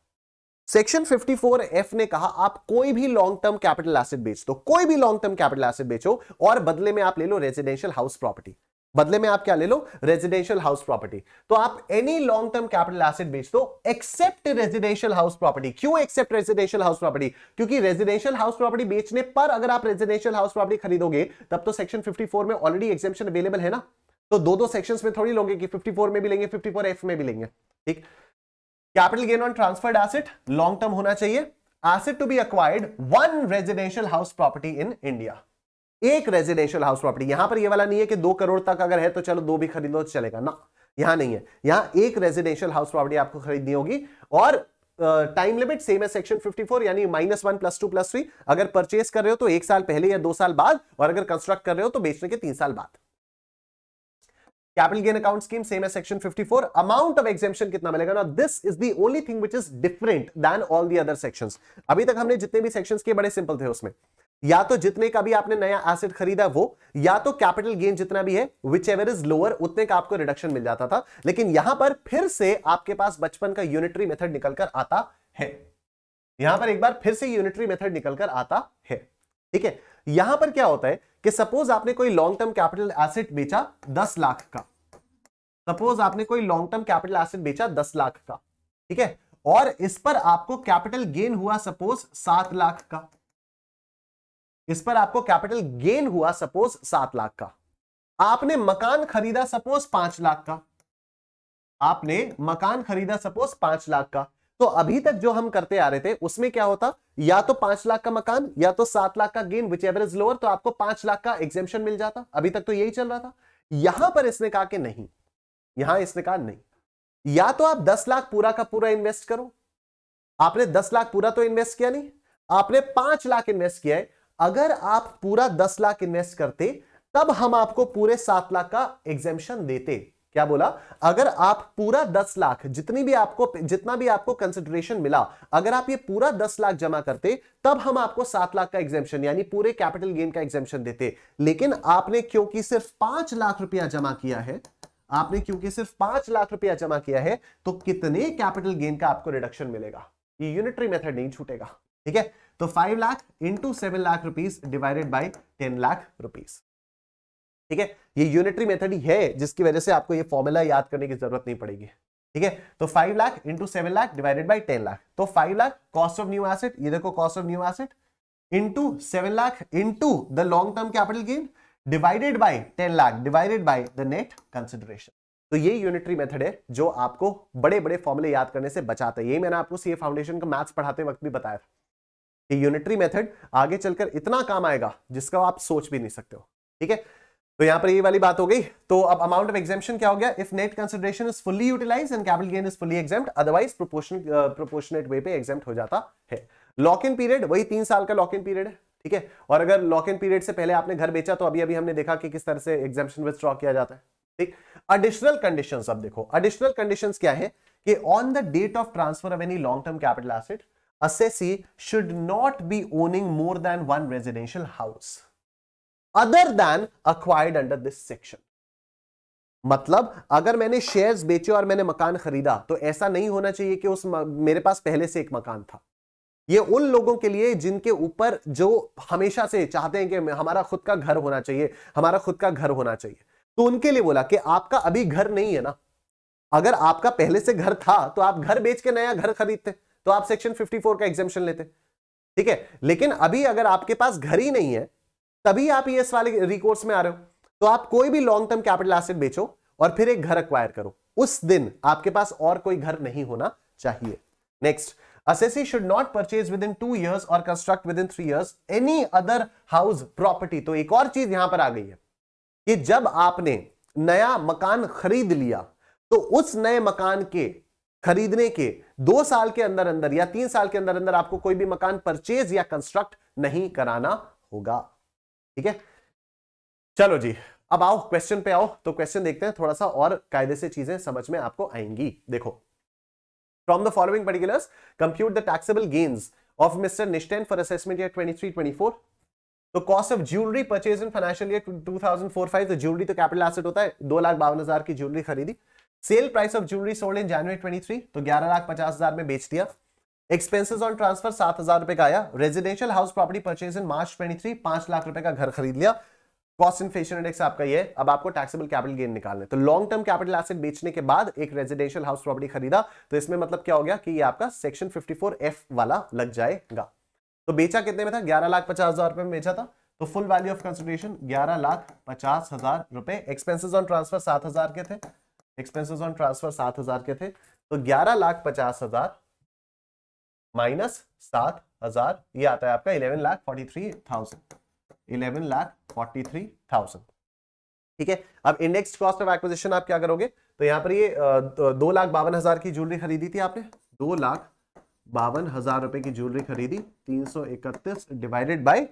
सेक्शन 54 एफ ने कहा आप कोई भी लॉन्ग टर्म कैपिटल एसेट बेच दो कोई भी लॉन्ग टर्म कैपिटल एसेट बेचो और बदले में आप ले लो रेजिडेंशियल हाउस प्रॉपर्टी बदले में आप क्या ले लो रेजिडेंशियल हाउस प्रॉपर्टी तो आप any long term capital asset बेच दो एक्सेप्ट रेजिडेंशियल हाउस प्रॉपर्टी क्यों एक्सेप्ट रेजिडेंशियल हाउस प्रॉपर्टी क्योंकि रेजिडेंशियल हाउस प्रॉपर्टी बेचने पर अगर आप रेजिडेंशियल हाउस प्रॉपर्टी खरीदोगे तब तो सेक्शन फिफ्टी में ऑलरेडी एग्जेम्पन अवेलेबल है ना तो दो दो सेक्शंस में थोड़ी लोगे कि 54 में भी लेंगे 54 एफ में भी लेंगे ठीक capital gain on transferred asset long term होना चाहिए asset to be acquired one residential house property in India एक रेजिडेंशियल हाउस प्रॉपर्टी यहां पर ये वाला नहीं है कि दो करोड़ तक अगर है तो चलो दो भी खरीदो तो चलेगा ना यहां नहीं है यहां एक रेजिडेंशियल हाउस प्रॉपर्टी आपको खरीदनी होगी और टाइम लिमिट सेम है सेक्शन 54 यानी minus one plus two plus three अगर परचेस कर रहे हो तो एक साल पहले या दो साल बाद और अगर कंस्ट्रक्ट कर रहे हो तो बेचने के तीन साल बाद capital gain account scheme same है सेक्शन 54 अमाउंट ऑफ एग्जेम्पशन कितना मिलेगा ना this is the only thing which is different than all the other sections अभी तक हमने जितने भी सेक्शंस किए बड़े सिंपल थे उसमें या तो जितने का भी आपने नया एसेट खरीदा वो या तो कैपिटल गेन जितना भी है विच एवर इज लोअर उतने का आपको रिडक्शन मिल जाता था लेकिन यहां पर फिर से आपके पास बचपन का यूनिटरी मेथड निकलकर आता है यहां पर एक बार फिर से यूनिटरी मेथड निकलकर आता है ठीक है यहां पर क्या होता है कि सपोज आपने कोई लॉन्ग टर्म कैपिटल एसेट बेचा दस लाख का सपोज आपने कोई लॉन्ग टर्म कैपिटल एसेट बेचा दस लाख का ठीक है और इस पर आपको कैपिटल गेन हुआ सपोज सात लाख का इस पर आपको कैपिटल गेन हुआ सपोज सात लाख का आपने मकान खरीदा सपोज पांच लाख का आपने मकान खरीदा सपोज पांच लाख का तो अभी तक जो हम करते आ रहे थे उसमें क्या होता या तो पांच लाख का मकान या तो सात लाख का गेन विच एवरेज लोअर तो आपको पांच लाख का एग्जेपन मिल जाता अभी तक तो यही चल रहा था यहां पर इसने कहा कि नहीं यहां इसने कहा नहीं या तो आप दस लाख पूरा का पूरा इन्वेस्ट करो आपने दस लाख पूरा तो इन्वेस्ट किया नहीं आपने पांच लाख इन्वेस्ट किया है अगर आप पूरा दस लाख इन्वेस्ट करते तब हम आपको पूरे सात लाख का एग्जेपन देते क्या बोला अगर आप पूरा दस लाख जितनी भी आपको जितना भी आपको कंसिडरेशन मिला अगर आप ये पूरा दस लाख जमा करते तब हम आपको सात लाख का एग्जेपन यानी पूरे कैपिटल गेन का एग्जेपन देते लेकिन आपने क्योंकि सिर्फ पांच लाख रुपया जमा किया है आपने क्योंकि सिर्फ पांच लाख रुपया जमा किया है तो कितने कैपिटल गेन का आपको रिडक्शन मिलेगा ये यूनिटरी मेथड नहीं छूटेगा ठीक है तो five lakh into seven lakh rupees divided by ten lakh rupees ठीक है ये यूनिटरी मेथड ही है जिसकी वजह से आपको ये फॉर्मूला याद करने की जरूरत नहीं पड़ेगी ठीक है तो five lakh into seven lakh divided by ten lakh तो five lakh cost of new asset ये देखो cost of new asset into seven lakh into the long term capital gain divided by ten lakh divided by the net consideration तो ये unitary method है जो आपको बड़े बड़े फॉर्मूले याद करने से बचाता है यही मैंने आपको सीए फाउंडेशन का मैथ्स पढ़ाते वक्त भी बताया था ये यूनिटरी मेथड आगे चलकर इतना काम आएगा जिसका आप सोच भी नहीं सकते हो ठीक है तो यहां पर ये वाली बात हो गई तो अब अमाउंट ऑफ एग्जामेशन क्या हो गया if net consideration is fully utilize and capital gain is fully exempted otherwise proportionate way पे एक्जेम हो जाता है लॉक इन पीरियड वही तीन साल का लॉक इन पीरियड है ठीक है और अगर लॉक इन पीरियड से पहले आपने घर बेचा तो अभी अभी हमने देखा कि किस तरह से एग्जामेशन विथड्रॉ किया जाता है ठीक अडिशनल कंडीशन अब देखो अडिशनल कंडीशन क्या है कि on the date of transfer of any long term capital asset assessee should not be owning more than one residential house other than acquired under this section मतलब अगर मैंने shares बेचे और मैंने मकान खरीदा तो ऐसा नहीं होना चाहिए कि उस मेरे पास पहले से एक मकान था ये उन लोगों के लिए जिनके ऊपर जो हमेशा से चाहते हैं कि हमारा खुद का घर होना चाहिए हमारा खुद का घर होना चाहिए तो उनके लिए बोला कि आपका अभी घर नहीं है ना अगर आपका पहले से घर था तो आप घर बेच के नया घर खरीदते तो आप सेक्शन 54 का एग्जामेशन लेते ठीक है लेकिन अभी अगर आपके पास घर ही नहीं है तभी आप ईएस e वाले रिकोर्स में आ रहे हो तो आप कोई भी लॉन्ग टर्म कैपिटल एसेट बेचो और फिर एक घर अक्वायर करो उस दिन आपके पास और कोई घर नहीं होना चाहिए next assessee should not purchase within two years और construct within three years any other house property तो एक और चीज यहां पर आ गई है कि जब आपने नया मकान खरीद लिया तो उस नए मकान के खरीदने के दो साल के अंदर अंदर या तीन साल के अंदर अंदर आपको कोई भी मकान परचेज या कंस्ट्रक्ट नहीं कराना होगा ठीक है चलो जी अब आओ क्वेश्चन पे आओ तो क्वेश्चन देखते हैं थोड़ा सा और कायदे से चीजें समझ में आपको आएंगी देखो from the following particulars compute the taxable gains of mister निश्टैन फॉर असेसमेंट ईयर 23 24 तो cost of jewellery purchase in financial year 2004-5 तो ज्वेलरी तो कैपिटल एसेट होता है दो लाख बावन हजार की ज्वेलरी खरीदी sale price of jewellery sold in January 23 तो ग्यारह लाख पचास हजार में बेच दिया एक्सपेंसेस ऑन ट्रांसफर सात हजार रुपए का आया residential house property purchase in March twenty three पांच लाख रुपए का घर खरीद लिया कॉस्ट इन्फ्लेशन इंडेक्स आपका ये अब आपको टैक्सेबल कैपिटल गेन निकालने तो लॉन्ग टर्म कैपिटल एसेट बेचने के बाद एक रेजिडेंशियल हाउस प्रॉपर्टी खरीदा तो इसमें मतलब क्या हो गया कि ये आपका सेक्शन फिफ्टी एफ वाला लग जाएगा तो बेचा कितने में था ग्यारह लाख पचास हजार रुपए में बेचा था तो फुल वैल्यू ऑफ कंसिडरेशन ग्यारह लाख पचास हजार रुपए एक्सपेंसिस ऑन ट्रांसफर सात हजार के थे एक्सपेंसिस ऑन ट्रांसफर सात हजार के थे तो ग्यारह लाख पचास हजार माइनस सात हजार ये आता है आपका eleven lakh forty three thousand eleven lakh forty three thousand ठीक है अब इंडेक्स कॉस्ट ऑफ एक्विजिशन आप क्या करोगे तो यहाँ पर ये दो लाख बावन हजार की ज्वेलरी खरीदी थी आपने दो लाख बावन हजार रुपए की ज्वेलरी खरीदी तीन सौ इकतीस डिवाइडेड बाई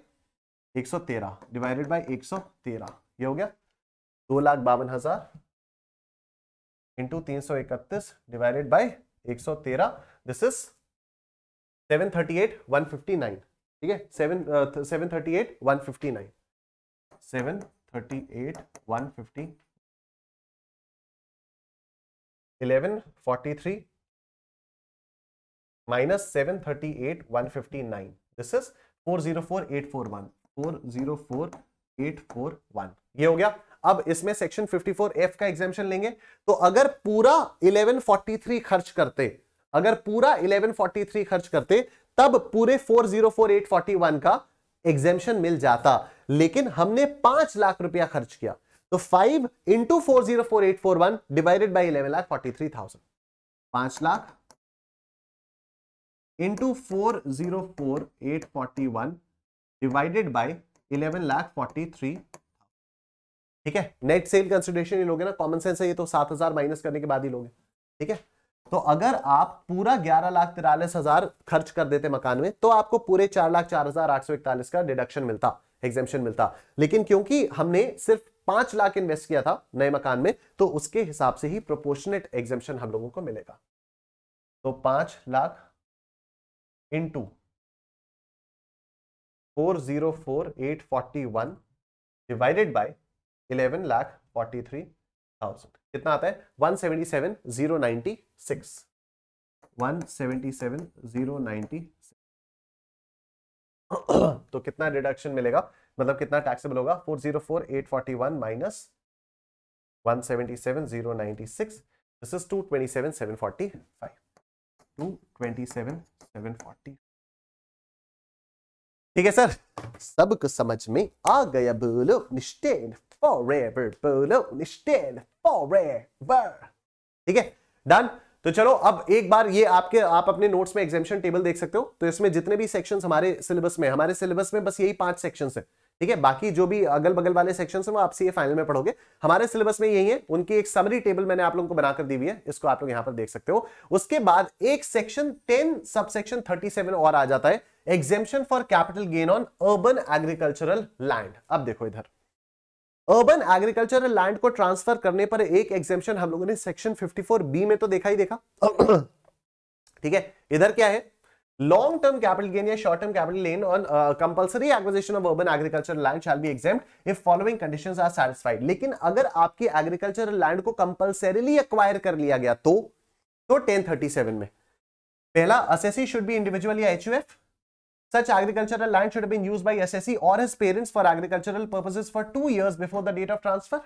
एक सौ तेरह डिवाइडेड बाई एक सौ तेरह ये हो गया दो लाख बावन हजार इंटू तीन सौ इकतीस डिवाइडेड बाई एक सौ तेरह this is seven thirty eight one fifty nine ठीक है seven seven thirty eight one fifty nine seven thirty eight one fifty eleven forty three minus seven thirty eight one fifty nine this is four zero four eight four one four zero four eight four one ये हो गया अब इसमें section 54 F का एग्जामेशन लेंगे तो अगर पूरा 1143 खर्च करते अगर पूरा 1143 खर्च करते तब पूरे 404841 का एग्जेम्पन मिल जाता लेकिन हमने पांच लाख रुपया खर्च किया तो five into four zero four eight four one divided by eleven lakh forty three thousand पांच lakh into four zero four eight forty one divided by eleven lakh forty three ठीक है नेट सेल कंसिडरेशन ये लोगे ना कॉमन सेंस है ये तो सात हजार माइनस करने के बाद ही लोगे ठीक है तो अगर आप पूरा ग्यारह लाख तिरालीस हजार खर्च कर देते मकान में तो आपको पूरे चार लाख चार हजार आठ सौ इकतालीस का डिडक्शन मिलता एग्जेपन मिलता लेकिन क्योंकि हमने सिर्फ पांच लाख इन्वेस्ट किया था नए मकान में तो उसके हिसाब से ही प्रोपोर्शनेट एग्जेप्शन हम लोगों को मिलेगा तो पांच lakh to four zero four eight forty one divided by eleven lakh forty three thousand कितना आता है one seventy seven zero six one seventy seven zero तो कितना डिडक्शन मिलेगा मतलब कितना टैक्सेबल होगा four zero four eight forty one minus one seventy seven zero six this is two twenty seven seven forty five two twenty seven seven forty ठीक है sir सब कुछ समझ में आ गया बोलो स्टैंड फॉरएवर बोलो स्टैंड फॉरएवर ठीक है डन तो चलो अब एक बार ये आपके आप अपने नोट्स में एग्जामेशन टेबल देख सकते हो तो इसमें जितने भी सेक्शंस हमारे सिलेबस में हमारे सिलेबस में बस यही पांच सेक्शंस है ठीक है बाकी जो भी अगल बगल वाले सेक्शन है वो आप सी फाइनल में पढ़ोगे हमारे सिलेबस में यही है उनकी एक समरी टेबल मैंने आप लोगों को बनाकर दी हुई है इसको आप लोग यहाँ पर देख सकते हो उसके बाद एक section ten sub section thirty seven और आ जाता है exemption for capital gain on urban agricultural land अब देखो इधर अर्बन एग्रीकल्चरल लैंड को ट्रांसफर करने पर एक एग्जेपन हम लोगों ने सेक्शन फिफ्टी फोर बी में तो देखा ही देखा <clears throat> ठीक है इधर क्या है लॉन्ग टर्म कैपिटल गेन या short term capital gain on compulsory acquisition of urban agriculture land shall be act if following condition are satisfied लेकिन अगर आपकी एग्रीकल्चरल लैंड को कंपलसरीली एक्वायर कर लिया गया तो टेन थर्टी सेवन में पहला असेसी शुड बी इंडिविजुअल या H Such agricultural land should have been used by ssc or his parents for agricultural purposes for two years before the date of transfer.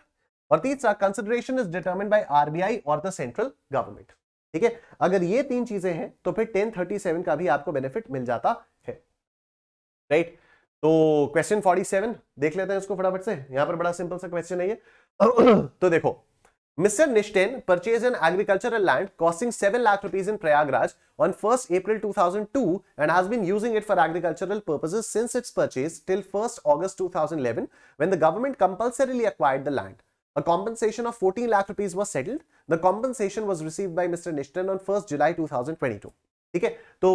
और तीसरा consideration is determined by rbi or the central government ठीक है अगर ये तीन चीजें हैं तो फिर 1037 का भी आपको बेनिफिट मिल जाता है राइट तो क्वेश्चन 47 देख लेते हैं इसको फटाफट से यहां पर बड़ा सिंपल सा क्वेश्चन है ये तो देखो Mr. Nishtin purchased an agricultural land costing 7 lakh rupees in Prayagraj on 1st April 2002 and has been using it for agricultural purposes since its purchase till 1st August 2011 when the government compulsorily acquired the land. A compensation of 14 lakh rupees was settled. The compensation was received by Mr. Nishtin on 1st July 2022. ठीक है तो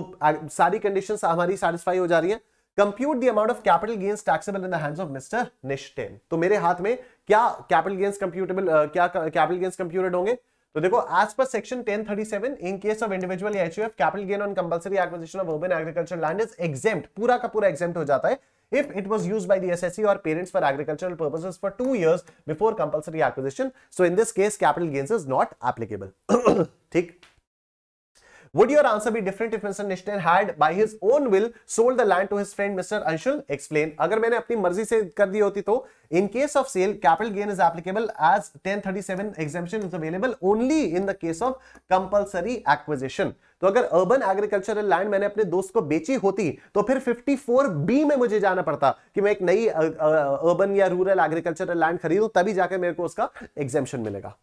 सारी conditions हमारी satisfy हो जा रही है compute the amount of capital gains taxable in the of mister निश्टेन तो मेरे हाथ में क्या कैपिटल गेन्स कंप्यूटेबल क्या कैपिटल गेन्स कंप्यूटेड होंगे तो देखो as per section 1037 in case of individual capital gain on compulsory acquisition of urban agriculture land is exempt पूरा का पूरा एग्जेम्प्ट हो जाता है if it was used by the SSE or parents for agricultural purposes for two years before compulsory acquisition. So in this case, capital gains is not applicable. <coughs> ठीक Would your answer be different if Mr. nishtar had, by his own will, sold the land to his friend Mr. Anshul? Explain. अगर मैंने अपनी मर्जी से कर दी होती तो in case of sale, capital gain is applicable as 1037 exemption is available only in the case of compulsory acquisition. तो अगर अर्बन एग्रीकल्चरल लैंड मैंने अपने दोस्त को बेची होती तो फिर 54 बी में मुझे जाना पड़ता कि मैं एक नई अर्बन या रूरल एग्रीकल्चरल लैंड खरीदूं तभी जाकर मेरे को उसका एग्जेम्पन मिलेगा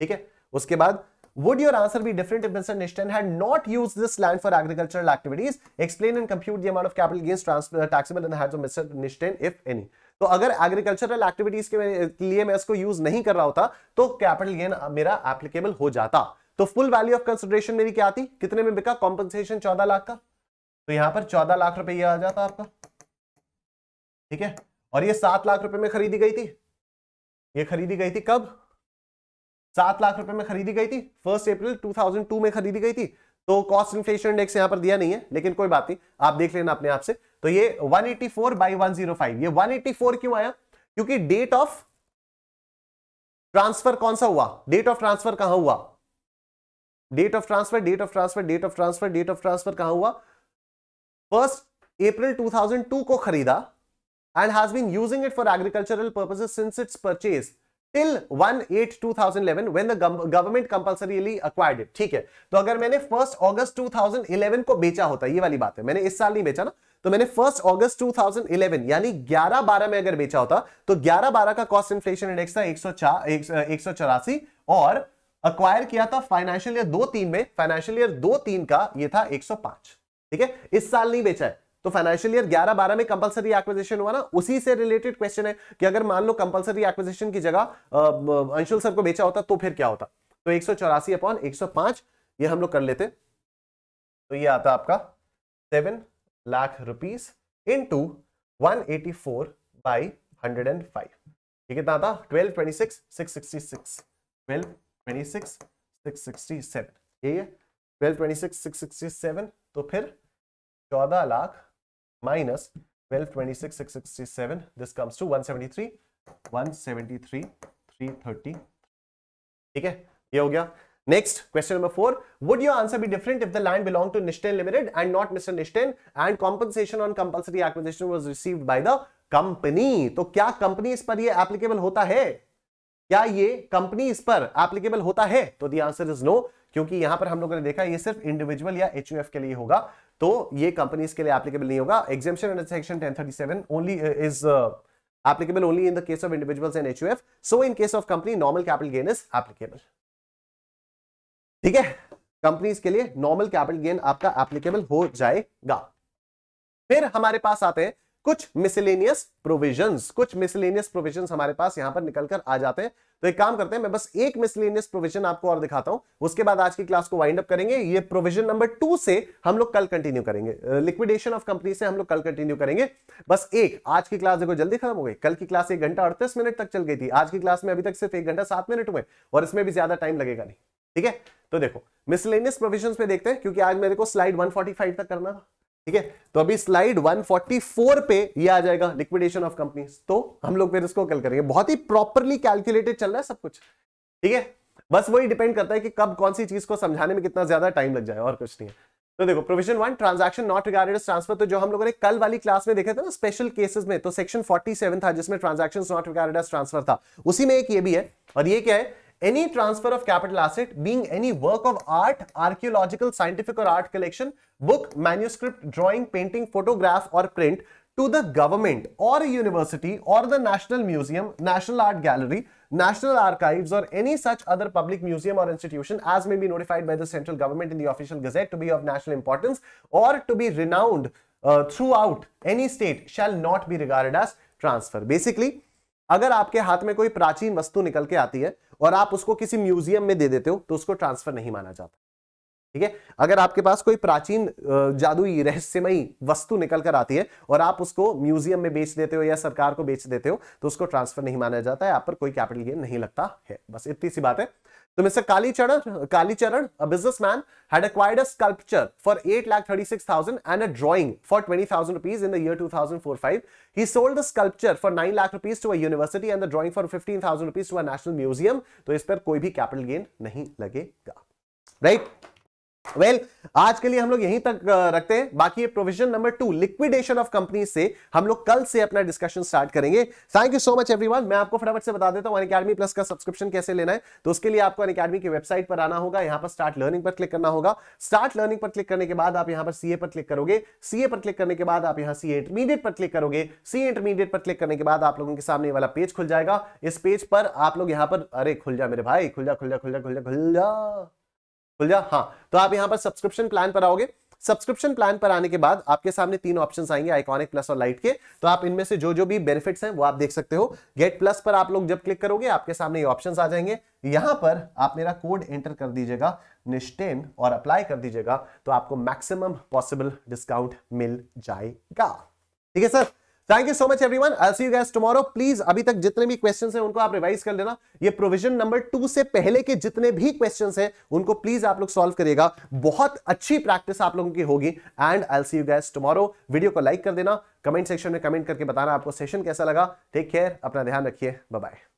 ठीक है उसके बाद Would your answer be different if Mr. Nishtan had not used this land for agricultural activities? Explain and compute the amount of capital gains transfer taxable in the hands of Mr. Nishtan, if any. तो अगर agricultural activities के लिए मैं इसको use नहीं कर रहा होता तो कैपिटल गेन मेरा एप्लीकेबल हो जाता तो फुल वैल्यू ऑफ कंसिडरेशन मेरी क्या आती कितने में बिका कॉम्पनसेशन चौदह लाख का तो यहां पर चौदह लाख रुपए आ जाता आपका ठीक है और ये सात लाख रुपए में खरीदी गई थी ये खरीदी गई थी कब सात लाख रुपए में खरीदी गई थी फर्स्ट अप्रैल 2002 में खरीदी गई थी तो कॉस्ट इन्फ्लेशन इंडेक्स यहां पर दिया नहीं है लेकिन कोई बात नहीं आप देख लेना अपने आप से तो ये 184 एटी फोर बाई वन ये 184 क्यों आया क्योंकि डेट ऑफ ट्रांसफर कौन सा हुआ डेट ऑफ ट्रांसफर कहां हुआ date of transfer date of transfer date of transfer date of transfer कहां हुआ फर्स्ट अप्रैल 2002 को खरीदा and has been using it for agricultural purposes since its purchase till one eight two thousand eleven when the government compulsorily acquired it ठीक है तो अगर मैंने first August two thousand eleven को बेचा होता ये वाली बात है मैंने इस साल नहीं बेचा ना तो मैंने फर्स्ट अगस्त 2011 यानी 11 12 में अगर बेचा होता तो 11 12 का कॉस्ट इन्फ्लेशन इंडेक्स था एक सौ और अक्वायर किया था फाइनेंशियल ईयर दो तीन में फाइनेंशियल ईयर दो तीन का ये था 105 ठीक है इस साल नहीं बेचा है तो फाइनेंशियल ईयर 11 12 में कंपलसरी एक्विजिशन हुआ ना उसी से रिलेटेड क्वेश्चन है कि अगर मान लो कंपलसरी एक्विजिशन की जगह अंशुल सर को बेचा होता तो फिर क्या होता तो एक सौ चौरासी अपॉन एक सौ पांच ये हम लोग कर लेते तो ये आता आपका seven lakh rupees into one eighty four by hundred and five ये कितना था twelve twenty six six sixty six twelve twenty six six sixty seven यही है twelve twenty six six sixty seven तो फिर चौदह lakh minus 1226667 This comes to 173, 173, ठीक है ये हो गया next question number four would your answer be different if the land belong to निश्टेन लिमिटेड एंड नॉट मिस्टर निश्टेन and compensation on compulsory acquisition was received by the company तो क्या companies पर ये एप्लीकेबल होता है क्या ये पर एप्लीकेबल होता है तो दी आंसर इज नो क्योंकि यहां पर हम लोगों ने देखा ये सिर्फ इंडिविजुअल या एचयूएफ के लिए होगा तो ये कंपनीज के लिए एप्लीकेबल नहीं होगा exemption under section 1037 only is applicable only in the case of individuals and HUF. So in case of company normal capital gain is applicable ठीक है कंपनीज के लिए नॉर्मल कैपिटल गेन आपका एप्लीकेबल हो जाएगा फिर हमारे पास आते हैं कुछ मिसलेनियस प्रोविजंस कुछ मिसलेनियस प्रोविजंस हमारे पास यहां पर निकलकर आ जाते हैं तो एक काम करते हैं मैं बस एक मिसलिनियस प्रोविजन आपको और दिखाता हूं उसके बाद आज की क्लास को वाइंड अप करेंगे ये प्रोविजन नंबर टू से हम लोग कल कंटिन्यू करेंगे लिक्विडेशन ऑफ कंपनी से हम लोग कल कंटिन्यू करेंगे बस एक आज की क्लास देखो जल्दी खत्म हो गई कल की क्लास एक घंटा अड़तीस मिनट तक चल गई थी आज की क्लास में अभी तक सिर्फ एक घंटा सात मिनट हुए और इसमें भी ज्यादा टाइम लगेगा नहीं ठीक है तो देखो मिसलेनियस प्रोविजन पे देखते हैं क्योंकि आज मेरे को स्लाइड वन तक करना था ठीक है तो अभी स्लाइड 144 पे ये आ जाएगा लिक्विडेशन ऑफ कंपनी तो हम लोग फिर इसको कल करेंगे बहुत ही प्रॉपरली कैलकुलेटेड चल रहा है सब कुछ ठीक है बस वही डिपेंड करता है कि कब कौन सी चीज को समझाने में कितना ज्यादा टाइम लग जाए और कुछ नहीं है तो देखो provision one transaction not regarded transfer तो जो हम लोगों ने कल वाली क्लास में देखे थे ना स्पेशल केसेस में तो सेक्शन 47 था जिसमें ट्रांजैक्शंस नॉट रिगार्डेड ट्रांसफर था उसी में एक ये भी है और ये क्या है Any transfer of capital asset being any work of art, archaeological, scientific or art collection, book, manuscript, drawing, painting, photograph or print to the government or a university or the National Museum, National Art Gallery, National Archives or any such other public museum or institution as may be notified by the central government in the official gazette to be of national importance or to be renowned uh, throughout any state shall not be regarded as transfer. Basically, अगर आपके हाथ में कोई प्राचीन वस्तु निकल के आती है और आप उसको किसी म्यूजियम में दे देते हो तो उसको ट्रांसफर नहीं माना जाता ठीक है अगर आपके पास कोई प्राचीन जादुई रहस्यमयी वस्तु निकल कर आती है और आप उसको म्यूजियम में बेच देते हो या सरकार को बेच देते हो तो उसको ट्रांसफर नहीं माना जाता है आप पर कोई कैपिटल गेन नहीं लगता है बस इतनी सी बात है So Mr. Kali Charan, Kali Charan, a businessman, had acquired a sculpture for eight lakh thirty-six thousand and a drawing for 20,000 rupees in the year 2004-5. He sold the sculpture for 9 lakh rupees to a university and the drawing for 15,000 rupees to a national museum. So इस पर कोई भी capital gain नहीं लगेगा. Right? Well well, आज के लिए हम लोग यहीं तक रखते हैं बाकी ये provision number two liquidation of company से हम लोग कल से अपना डिस्कशन स्टार्ट करेंगे thank you so much everyone मैं आपको फटाफट से बता देता हूं अकेडमी प्लस का सब्सक्रिप्शन कैसे लेना है तो उसके लिए आपको अकेडमी की वेबसाइट पर आना होगा यहां पर स्टार्ट लर्निंग पर क्लिक करना होगा स्टार्ट लर्निंग पर क्लिक करने के बाद आप यहां पर सीए पर क्लिक करोगे सीए पर क्लिक करने के बाद आप यहां सीए इंटरमीडिएट पर क्लिक करोगे सीए इंटरमीडिएट पर क्लिक करने के बाद आप लोगों के सामने वाला पेज खुल जाएगा इस पेज पर आप लोग यहां पर अरे खुल जा मेरे भाई खुल जा खुल जा खुल जा खुल जा खुल जा खुल हाँ तो आप यहाँ पर सब्सक्रिप्शन प्लान पर आओगे सब्सक्रिप्शन प्लान पर आने के बाद आपके सामने तीन ऑप्शन आएंगे आइकॉनिक प्लस और लाइट के तो आप इनमें से जो जो भी बेनिफिट्स हैं वो आप देख सकते हो गेट प्लस पर आप लोग जब क्लिक करोगे आपके सामने ये ऑप्शंस आ जाएंगे यहां पर आप मेरा कोड एंटर कर दीजिएगा निश्टेन और अप्लाई कर दीजिएगा तो आपको मैक्सिमम पॉसिबल डिस्काउंट मिल जाएगा ठीक है sir thank you so much everyone I see you guys tomorrow please अभी तक जितने भी क्वेश्चन हैं उनको आप रिवाइज कर लेना ये प्रोविजन नंबर टू से पहले के जितने भी क्वेश्चन हैं उनको प्लीज आप लोग सॉल्व करिएगा बहुत अच्छी प्रैक्टिस आप लोगों की होगी and I see you guys tomorrow video को लाइक कर देना कमेंट सेक्शन में कमेंट करके बताना आपको सेशन कैसा लगा टेक केयर अपना ध्यान रखिए बाय